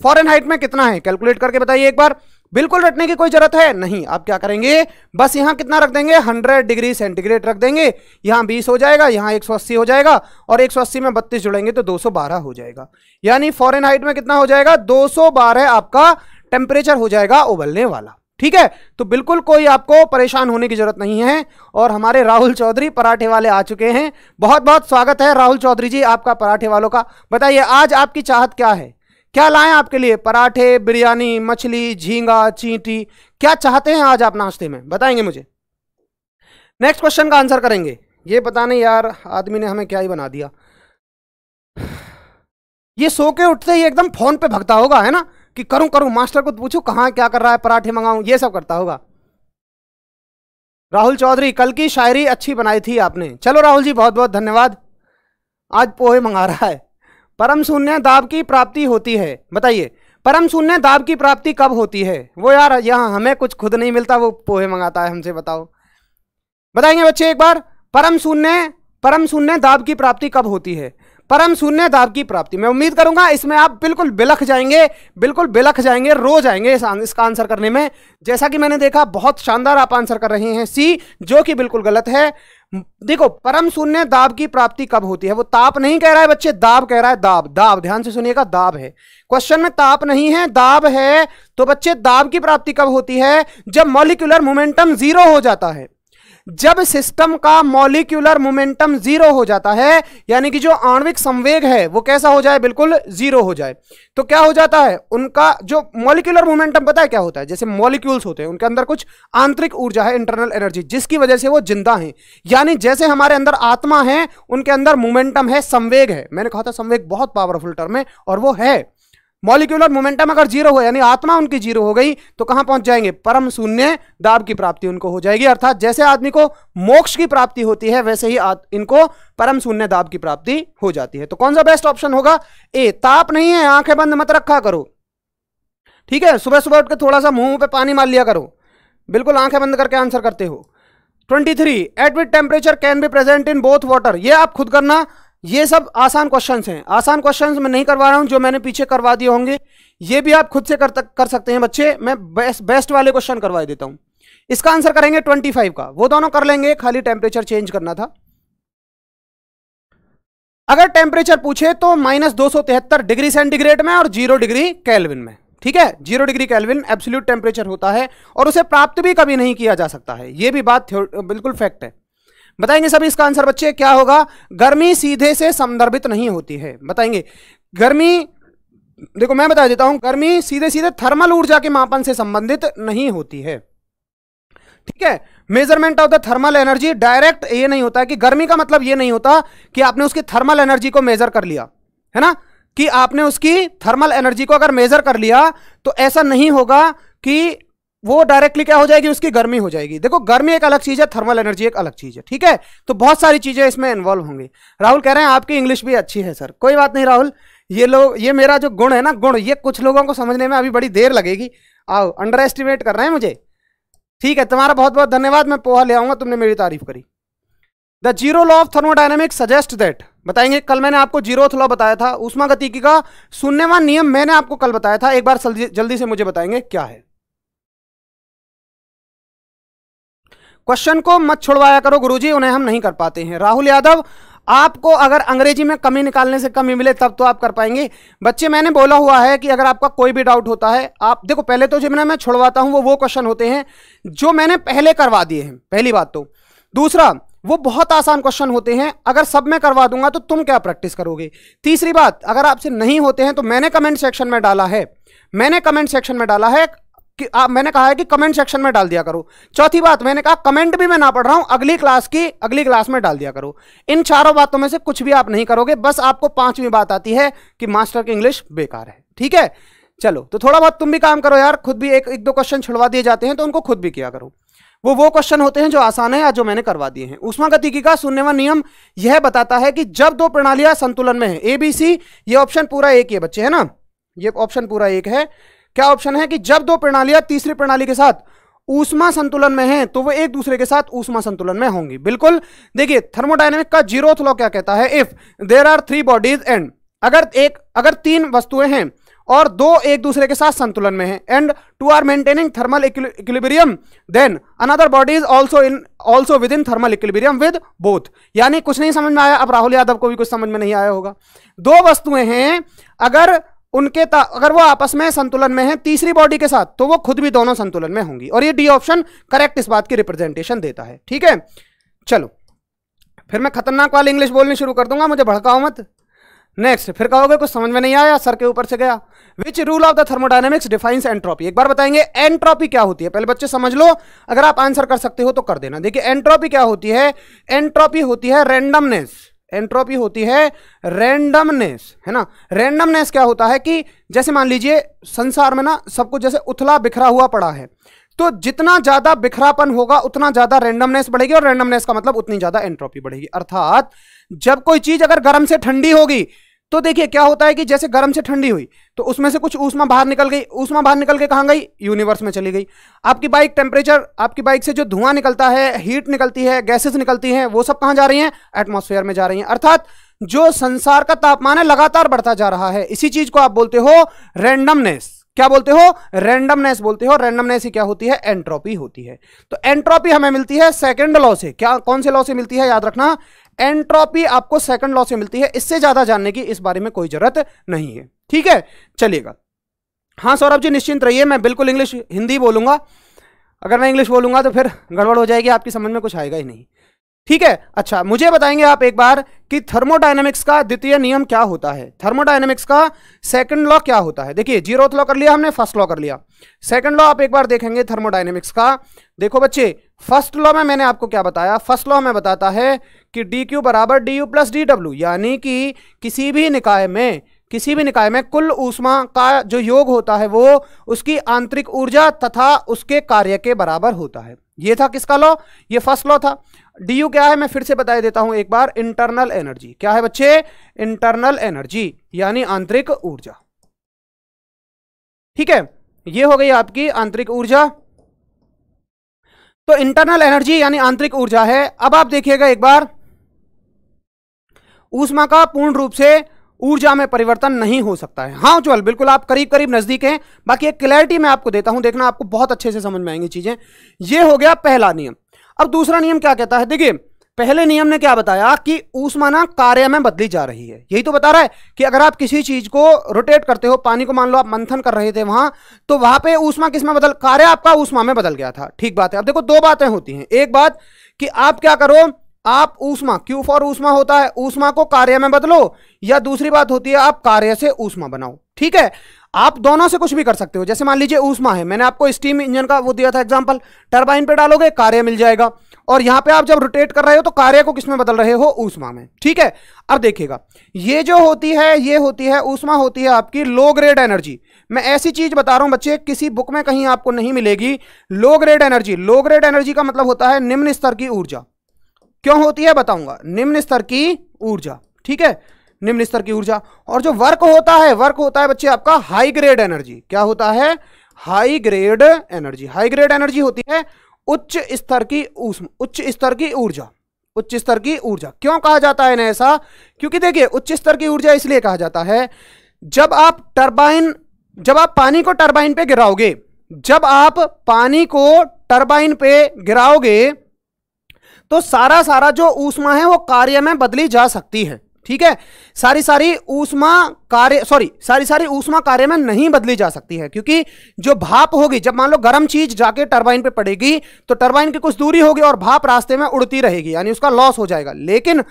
फॉरन हाइट में कितना है कैलकुलेट करके बताइए एक बार बिल्कुल रटने की कोई जरूरत है नहीं आप क्या करेंगे बस यहाँ कितना रख देंगे 100 डिग्री सेंटीग्रेड रख देंगे यहाँ 20 हो जाएगा यहाँ 180 हो जाएगा और 180 में 32 जुड़ेंगे तो 212 हो जाएगा यानी फॉरेन हाइट में कितना हो जाएगा 212 आपका टेम्परेचर हो जाएगा उबलने वाला ठीक है तो बिल्कुल कोई आपको परेशान होने की जरूरत नहीं है और हमारे राहुल चौधरी पराठे वाले आ चुके हैं बहुत बहुत स्वागत है राहुल चौधरी जी आपका पराठे वालों का बताइए आज आपकी चाहत क्या है क्या लाएं आपके लिए पराठे बिरयानी मछली झींगा चींटी क्या चाहते हैं आज आप नाश्ते में बताएंगे मुझे नेक्स्ट क्वेश्चन का आंसर करेंगे ये पता नहीं यार आदमी ने हमें क्या ही बना दिया ये सो के उठते ही एकदम फोन पे भगता होगा है ना कि करूं करूं मास्टर को पूछू कहाँ क्या कर रहा है पराठे मंगाऊं ये सब करता होगा राहुल चौधरी कल की शायरी अच्छी बनाई थी आपने चलो राहुल जी बहुत बहुत धन्यवाद आज पोहे मंगा रहा है परम शून्य दाब की प्राप्ति होती है बताइए परम शून्य दाब की प्राप्ति कब होती है वो यार यहाँ हमें कुछ खुद नहीं मिलता वो पोहे मंगाता है हमसे बताओ बताएंगे बच्चे एक बार परम शून्य परम शून्य दाब की प्राप्ति कब होती है परम शून्य दाब की प्राप्ति मैं उम्मीद करूंगा इसमें आप बिल्कुल बिलख जाएंगे बिल्कुल बिलख जाएंगे रो जाएंगे इस आन, इसका आंसर करने में जैसा कि मैंने देखा बहुत शानदार आप आंसर कर रहे हैं सी जो कि बिल्कुल गलत है देखो परम शून्य दाब की प्राप्ति कब होती है वो ताप नहीं कह रहा है बच्चे दाब कह रहा है दाब दाब ध्यान से सुनिएगा दाब है क्वेश्चन में ताप नहीं है दाब है तो बच्चे दाब की प्राप्ति कब होती है जब मॉलिक्यूलर मोमेंटम जीरो हो जाता है जब सिस्टम का मॉलिक्यूलर मोमेंटम जीरो हो जाता है यानी कि जो आणविक संवेग है वो कैसा हो जाए बिल्कुल जीरो हो जाए तो क्या हो जाता है उनका जो मॉलिक्यूलर मोमेंटम पता है क्या होता है जैसे मॉलिक्यूल्स होते हैं उनके अंदर कुछ आंतरिक ऊर्जा है इंटरनल एनर्जी जिसकी वजह से वो जिंदा है यानी जैसे हमारे अंदर आत्मा है उनके अंदर मोमेंटम है संवेग है मैंने कहा था संवेग बहुत पावरफुल टर्म है और वो है मॉलिक्यूलर मोमेंटम अगर जीरो हो यानी आत्मा उनकी जीरो हो गई तो कहां पहुंच जाएंगे परम शून्य दाब की प्राप्ति उनको हो जाएगी अर्थात जैसे आदमी को मोक्ष की प्राप्ति होती है वैसे ही इनको परम शून्य दाब की प्राप्ति हो जाती है तो कौन सा बेस्ट ऑप्शन होगा ए ताप नहीं है आंखें बंद मत रखा करो ठीक है सुबह सुबह उठ के थोड़ा सा मुंह पे पानी मार लिया करो बिल्कुल आंखें बंद करके आंसर करते हो 23 at with temperature can be present in both water ये आप खुद करना ये सब आसान क्वेश्चंस हैं आसान क्वेश्चंस मैं नहीं करवा रहा हूं जो मैंने पीछे करवा दिए होंगे ये भी आप खुद से कर कर सकते हैं बच्चे मैं बेस्ट बेस्ट वाले क्वेश्चन करवा देता हूं इसका आंसर करेंगे 25 का वो दोनों कर लेंगे खाली टेम्परेचर चेंज करना था अगर टेम्परेचर पूछे तो माइनस दो डिग्री सेंटीग्रेड में और जीरो डिग्री कैलविन में ठीक है zero degree Kelvin absolute temperature होता है और उसे प्राप्त भी कभी नहीं किया जा सकता है ये भी बात बिल्कुल फैक्ट है बताएंगे सभी इसका आंसर बच्चे क्या होगा गर्मी सीधे से संदर्भित नहीं होती है बताएंगे गर्मी देखो मैं बता देता हूं गर्मी सीधे सीधे थर्मल ऊर्जा के मापन से संबंधित नहीं होती है ठीक है measurement of the thermal energy direct ये नहीं होता है कि गर्मी का मतलब ये नहीं होता कि आपने उसकी थर्मल एनर्जी को मेजर कर लिया है ना कि आपने उसकी थर्मल एनर्जी को अगर मेजर कर लिया तो ऐसा नहीं होगा कि वो डायरेक्टली क्या हो जाएगी उसकी गर्मी हो जाएगी देखो गर्मी एक अलग चीज़ है थर्मल एनर्जी एक अलग चीज़ है ठीक है तो बहुत सारी चीज़ें इसमें इन्वॉल्व होंगी राहुल कह रहे हैं आपकी इंग्लिश भी अच्छी है सर कोई बात नहीं राहुल ये लोग ये मेरा जो गुण है ना गुण ये कुछ लोगों को समझने में अभी बड़ी देर लगेगी आओ अंडर एस्टिमेट कर रहे हैं मुझे ठीक है तुम्हारा बहुत बहुत धन्यवाद मैं पोहा ले आऊँगा तुमने मेरी तारीफ करी the zero law of thermodynamic suggest that बताएंगे कल मैंने आपको जीरोथ लॉ बताया था उष्मा गतिकी का शून्यवान नियम मैंने आपको कल बताया था एक बार जल्दी से मुझे बताएंगे क्या है क्वेश्चन को मत छुड़वाया करो गुरुजी उन्हें हम नहीं कर पाते हैं राहुल यादव आपको अगर अंग्रेजी में कमी निकालने से कमी मिले तब तो आप कर पाएंगे बच्चे मैंने बोला हुआ है कि अगर आपका कोई भी डाउट होता है आप देखो पहले तो जितना मैं छुड़वाता हूँ वो वो क्वेश्चन होते हैं जो मैंने पहले करवा दिए हैं पहली बात तो दूसरा वो बहुत आसान क्वेश्चन होते हैं अगर सब मैं करवा दूंगा तो तुम क्या प्रैक्टिस करोगे तीसरी बात अगर आपसे नहीं होते हैं तो मैंने कमेंट सेक्शन में डाला है मैंने कमेंट सेक्शन में डाला है कि आ, मैंने कहा है कि कमेंट सेक्शन में डाल दिया करो चौथी बात मैंने कहा कमेंट भी मैं ना पढ़ रहा हूं अगली क्लास की अगली क्लास में डाल दिया करो इन चारों बातों में से कुछ भी आप नहीं करोगे बस आपको पांचवी बात आती है कि मास्टर की इंग्लिश बेकार है ठीक है चलो तो थोड़ा बहुत तुम भी काम करो यार खुद भी एक एक दो क्वेश्चन छुड़वा दिए जाते हैं तो उनको खुद भी किया करो वो वो क्वेश्चन होते हैं जो आसान है या जो मैंने करवा दिए हैं उष्मा गतिकी का सुनने वाला नियम यह बताता है कि जब दो प्रणालियां संतुलन में है एबीसी ये ऑप्शन पूरा एक ही है बच्चे है ना ये ऑप्शन पूरा एक है क्या ऑप्शन है कि जब दो प्रणालियां तीसरी प्रणाली के साथ ऊष्मा संतुलन में हैं तो वो एक दूसरे के साथ ऊष्मा संतुलन में होंगी बिल्कुल देखिए थर्मोडायनेमिक का जीरोथ लॉ क्या कहता है if there are three bodies and अगर एक अगर तीन वस्तुएं हैं और दो एक दूसरे के साथ संतुलन में हैं and two are maintaining thermal equilibrium then another body is also in also with in thermal equilibrium with both यानी कुछ नहीं समझ में आया अब राहुल यादव को भी कुछ समझ में नहीं आया होगा दो वस्तुएं हैं अगर उनके अगर वो आपस में संतुलन में है तीसरी बॉडी के साथ तो वो खुद भी दोनों संतुलन में होंगी और ये डी ऑप्शन करेक्ट इस बात की रिप्रेजेंटेशन देता है ठीक है चलो फिर मैं खतरनाक वाली इंग्लिश बोलनी शुरू कर दूंगा मुझे भड़काओ मत नेक्स्ट फिर कहोगे कुछ समझ में नहीं आया सर के ऊपर से गया which rule of the thermodynamics defines entropy एक बार बताएंगे एंट्रॉपी क्या होती है पहले बच्चे समझ लो अगर आप आंसर कर सकते हो तो कर देना देखिए एंट्रॉपी क्या होती है एंट्रॉपी होती है रेंडमनेस एंट्रोपी होती है रैंडमनेस है ना रैंडमनेस क्या होता है कि जैसे मान लीजिए संसार में ना सब कुछ जैसे उथला बिखरा हुआ पड़ा है तो जितना ज्यादा बिखरापन होगा उतना ज्यादा रैंडमनेस बढ़ेगी और रैंडमनेस का मतलब उतनी ज्यादा एंट्रोपी बढ़ेगी अर्थात जब कोई चीज अगर गर्म से ठंडी होगी तो देखिए क्या होता है कि जैसे गर्म से ठंडी हुई तो उसमें से कुछ ऊष्मा बाहर निकल गई ऊष्मा बाहर निकल के कहाँ गई यूनिवर्स में चली गई आपकी बाइक टेम्परेचर आपकी बाइक से जो धुआं निकलता है हीट निकलती है गैसेस निकलती हैं वो सब कहाँ जा रही हैं एटमोसफेयर में जा रही हैं अर्थात जो संसार का तापमान है लगातार बढ़ता जा रहा है इसी चीज को आप बोलते हो रैंडमनेस क्या बोलते हो रैंडमनेस बोलते हो रैंडमनेस ही क्या होती है एंट्रोपी होती है तो एंट्रोपी हमें मिलती है सेकेंड लॉ से क्या कौन से लॉ से मिलती है याद रखना एंट्रोपी आपको सेकंड लॉ से मिलती है इससे ज्यादा जानने की इस बारे में कोई जरूरत नहीं है ठीक है चलिएगा हाँ सौरभ जी निश्चिंत रहिए मैं बिल्कुल इंग्लिश हिंदी बोलूंगा अगर मैं इंग्लिश बोलूंगा तो फिर गड़बड़ हो जाएगी आपकी समझ में कुछ आएगा ही नहीं ठीक है अच्छा मुझे बताएंगे आप एक बार कि थर्मोडायनेमिक्स का द्वितीय नियम क्या होता है थर्मोडायनेमिक्स का सेकंड लॉ क्या होता है देखिए जीरोथ लॉ कर लिया हमने फर्स्ट लॉ कर लिया सेकंड लॉ आप एक बार देखेंगे थर्मोडायनेमिक्स का देखो बच्चे फर्स्ट लॉ में मैंने आपको क्या बताया फर्स्ट लॉ में बताता है कि डी क्यू बराबर D U plus D W यानी कि किसी भी निकाय में किसी भी निकाय में कुल ऊष्मा का जो योग होता है वो उसकी आंतरिक ऊर्जा तथा उसके कार्य के बराबर होता है ये था किसका लॉ ये फर्स्ट लॉ था डी यू क्या है मैं फिर से बताई देता हूं एक बार इंटरनल एनर्जी क्या है बच्चे इंटरनल एनर्जी यानी आंतरिक ऊर्जा ठीक है ये हो गई आपकी आंतरिक ऊर्जा तो इंटरनल एनर्जी यानी आंतरिक ऊर्जा है अब आप देखिएगा एक बार ऊष्मा का पूर्ण रूप से ऊर्जा में परिवर्तन नहीं हो सकता है हाँ उज्ज्वल बिल्कुल आप करीब करीब नजदीक हैं बाकी एक क्लैरिटी मैं आपको देता हूं देखना आपको बहुत अच्छे से समझ में आएंगी चीजें ये हो गया पहला नियम अब दूसरा नियम क्या कहता है देखिए पहले नियम ने क्या बताया कि ऊष्मा ना कार्य में बदली जा रही है यही तो बता रहा है कि अगर आप किसी चीज को रोटेट करते हो पानी को मान लो आप मंथन कर रहे थे वहां तो वहां पे ऊष्मा किसमें बदल कार्य आपका ऊष्मा में बदल गया था ठीक बात है अब देखो दो बातें होती हैं एक बात कि आप क्या करो आप ऊष्मा क्यू फॉर ऊष्मा होता है ऊष्मा को कार्य में बदलो या दूसरी बात होती है आप कार्य से ऊष्मा बनाओ ठीक है आप दोनों से कुछ भी कर सकते हो जैसे मान लीजिए ऊष्मा है मैंने आपको स्टीम इंजन का वो दिया था एग्जाम्पल टर्बाइन पे डालोगे कार्य मिल जाएगा और यहां पे आप जब रोटेट कर रहे हो तो कार्य को किसमें बदल रहे हो ऊष्मा में ठीक है अब देखिएगा ये जो होती है ये होती है ऊष्मा होती है आपकी लो ग्रेड एनर्जी मैं ऐसी चीज बता रहा हूं बच्चे किसी बुक में कहीं आपको नहीं मिलेगी low grade energy low grade energy का मतलब होता है निम्न स्तर की ऊर्जा क्यों होती है बताऊंगा निम्न स्तर की ऊर्जा ठीक है निम्न स्तर की ऊर्जा और जो वर्क होता है वर्क होता है बच्चे आपका हाई ग्रेड एनर्जी क्या होता है high grade energy high grade energy होती है उच्च स्तर की उच्च स्तर की ऊर्जा उच्च स्तर की ऊर्जा क्यों कहा जाता है इन्हें ऐसा क्योंकि देखिए उच्च स्तर की ऊर्जा इसलिए कहा जाता है जब आप टर्बाइन जब आप पानी को टर्बाइन पे गिराओगे जब आप पानी को टर्बाइन पे गिराओगे तो सारा सारा जो ऊष्मा है वो कार्य में बदली जा सकती है ठीक है सारी सारी ऊष्मा कार्य सॉरी सारी सारी ऊष्मा कार्य में नहीं बदली जा सकती है क्योंकि जो भाप होगी जब मान लो गर्म चीज जाके टरबाइन पे पड़ेगी तो टरबाइन की कुछ दूरी होगी और भाप रास्ते में उड़ती रहेगी यानी उसका लॉस हो जाएगा लेकिन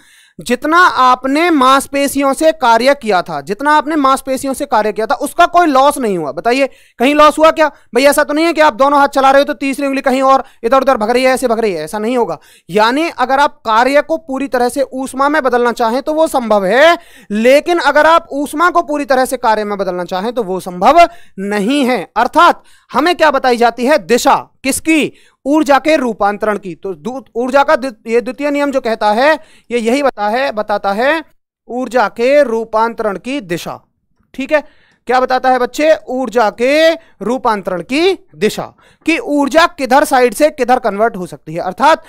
जितना आपने मांसपेशियों से कार्य किया था जितना आपने मांसपेशियों से कार्य किया था उसका कोई लॉस नहीं हुआ बताइए कहीं लॉस हुआ क्या भाई ऐसा तो नहीं है कि आप दोनों हाथ चला रहे हो तो तीसरी उंगली कहीं और इधर उधर भग रही है ऐसे भग रही है ऐसा नहीं होगा यानी अगर आप कार्य को पूरी तरह से ऊष्मा में बदलना चाहें तो वो संभव है लेकिन अगर आप ऊष्मा को पूरी तरह से कार्य में बदलना चाहें तो वो संभव नहीं है अर्थात हमें क्या बताई जाती है दिशा किसकी ऊर्जा के रूपांतरण की तो ऊर्जा का ये द्वितीय नियम जो कहता है ये यही बता है बताता है ऊर्जा के रूपांतरण की दिशा ठीक है क्या बताता है बच्चे ऊर्जा के रूपांतरण की दिशा कि ऊर्जा किधर साइड से किधर कन्वर्ट हो सकती है अर्थात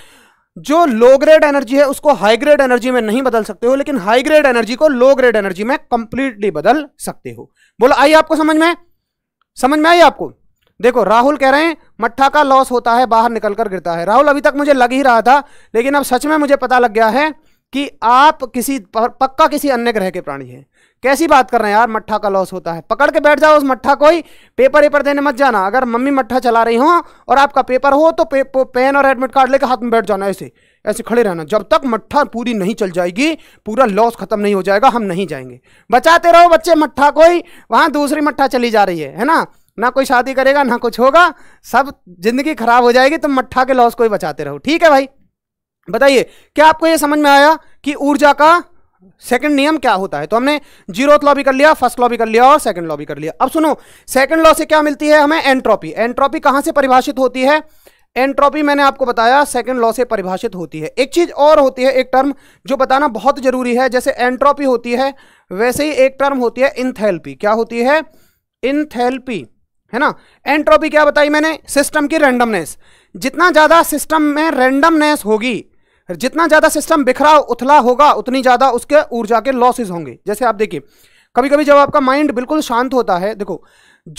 जो लो ग्रेड एनर्जी है उसको हाई ग्रेड एनर्जी में नहीं बदल सकते हो लेकिन हाई ग्रेड एनर्जी को लो ग्रेड एनर्जी में कंप्लीटली बदल सकते हो बोलो आई आपको समझ में समझ में आई आपको देखो राहुल कह रहे हैं मट्ठा का लॉस होता है बाहर निकल कर गिरता है राहुल अभी तक मुझे लग ही रहा था लेकिन अब सच में मुझे पता लग गया है कि आप किसी पक्का किसी अन्य ग्रह के प्राणी हैं कैसी बात कर रहे हैं यार मट्ठा का लॉस होता है पकड़ के बैठ जाओ उस मट्ठा को ही पेपर वेपर देने मत जाना अगर मम्मी मट्ठा चला रही हो और आपका पेपर हो तो पे, पेन और एडमिट कार्ड लेकर हाथ में बैठ जाना ऐसे ऐसे खड़े रहना जब तक मट्ठा पूरी नहीं चल जाएगी पूरा लॉस खत्म नहीं हो जाएगा हम नहीं जाएंगे बचाते रहो बच्चे मट्ठा को ही वहाँ दूसरी मट्ठा चली जा रही है है ना ना कोई शादी करेगा ना कुछ होगा सब जिंदगी खराब हो जाएगी तुम मट्ठा के लॉस को ही बचाते रहो ठीक है भाई बताइए क्या आपको ये समझ में आया कि ऊर्जा का सेकंड नियम क्या होता है तो हमने जीरोथ लॉ भी कर लिया फर्स्ट लॉ भी कर लिया और सेकंड लॉ भी कर लिया अब सुनो सेकंड लॉ से क्या मिलती है हमें एंट्रोपी एंट्रोपी कहां से परिभाषित होती है एंट्रोपी मैंने आपको बताया सेकंड लॉ से परिभाषित होती है एक चीज और होती है एक टर्म जो बताना बहुत जरूरी है जैसे एंट्रोपी होती है वैसे ही एक टर्म होती है इनथेल्पी क्या होती है इनथेल्पी है ना एंट्रोपी क्या बताई मैंने सिस्टम की रैंडमनेस जितना ज़्यादा सिस्टम में रैंडमनेस होगी जितना ज़्यादा सिस्टम बिखरा उथला होगा उतनी ज़्यादा उसके ऊर्जा के लॉसेज होंगे जैसे आप देखिए कभी कभी जब आपका माइंड बिल्कुल शांत होता है देखो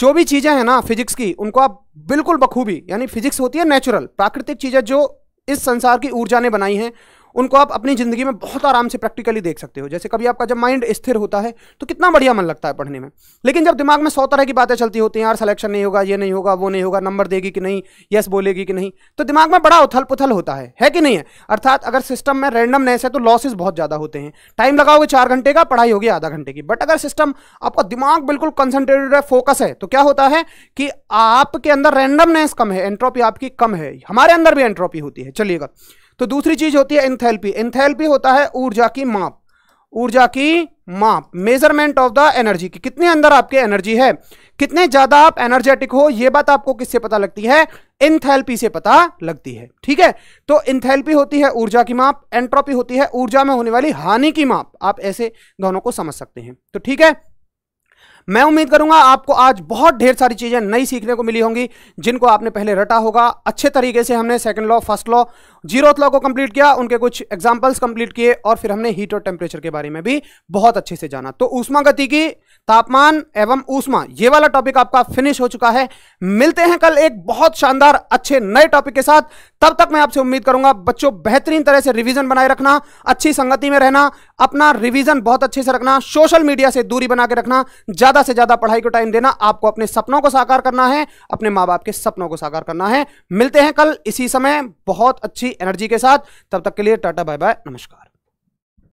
जो भी चीज़ें हैं ना फिजिक्स की उनको आप बिल्कुल बखूबी यानी फिजिक्स होती है नेचुरल प्राकृतिक चीज़ें जो इस संसार की ऊर्जा ने बनाई हैं उनको आप अपनी ज़िंदगी में बहुत आराम से प्रैक्टिकली देख सकते हो जैसे कभी आपका जब माइंड स्थिर होता है तो कितना बढ़िया मन लगता है पढ़ने में लेकिन जब दिमाग में सौ तरह की बातें चलती होती हैं यार सलेक्शन नहीं होगा ये नहीं होगा वो नहीं होगा नंबर देगी कि नहीं यस बोलेगी कि नहीं तो दिमाग में बड़ा उथल पुथल होता है है कि नहीं है अर्थात अगर सिस्टम में रैंडमनेस है तो लॉसेज बहुत ज़्यादा होते हैं टाइम लगाओगे चार घंटे का पढ़ाई होगी आधा घंटे की बट अगर सिस्टम आपका दिमाग बिल्कुल कंसनट्रेटेड है फोकस है तो क्या होता है कि आपके अंदर रैंडमनेस कम है एंट्रोपी आपकी कम है हमारे अंदर भी एंट्रोपी होती है चलिएगा तो दूसरी चीज होती है एंथैल्पी एंथैल्पी होता है ऊर्जा की माप ऊर्जा की माप मेजरमेंट ऑफ द एनर्जी की कितने अंदर आपके एनर्जी है कितने ज्यादा आप एनर्जेटिक हो यह बात आपको किससे पता लगती है इंथेल्पी से पता लगती है ठीक है तो इंथेल्पी होती है ऊर्जा की माप एंट्रोपी होती है ऊर्जा में होने वाली हानि की माप आप ऐसे दोनों को समझ सकते हैं तो ठीक है मैं उम्मीद करूंगा आपको आज बहुत ढेर सारी चीज़ें नई सीखने को मिली होंगी जिनको आपने पहले रटा होगा अच्छे तरीके से हमने second law first law zero law को कंप्लीट किया उनके कुछ एग्जाम्पल्स कंप्लीट किए और फिर हमने हीट और टेम्परेचर के बारे में भी बहुत अच्छे से जाना तो ऊष्मा गति की तापमान एवं ऊष्मा ये वाला टॉपिक आपका फिनिश हो चुका है मिलते हैं कल एक बहुत शानदार अच्छे नए टॉपिक के साथ तब तक मैं आपसे उम्मीद करूंगा बच्चों बेहतरीन तरह से रिवीजन बनाए रखना अच्छी संगति में रहना अपना रिवीजन बहुत अच्छे से रखना सोशल मीडिया से दूरी बना के रखना ज्यादा से ज्यादा पढ़ाई को टाइम देना आपको अपने सपनों को साकार करना है अपने माँ बाप के सपनों को साकार करना है मिलते हैं कल इसी समय बहुत अच्छी एनर्जी के साथ तब तक के लिए टाटा बाय बाय नमस्कार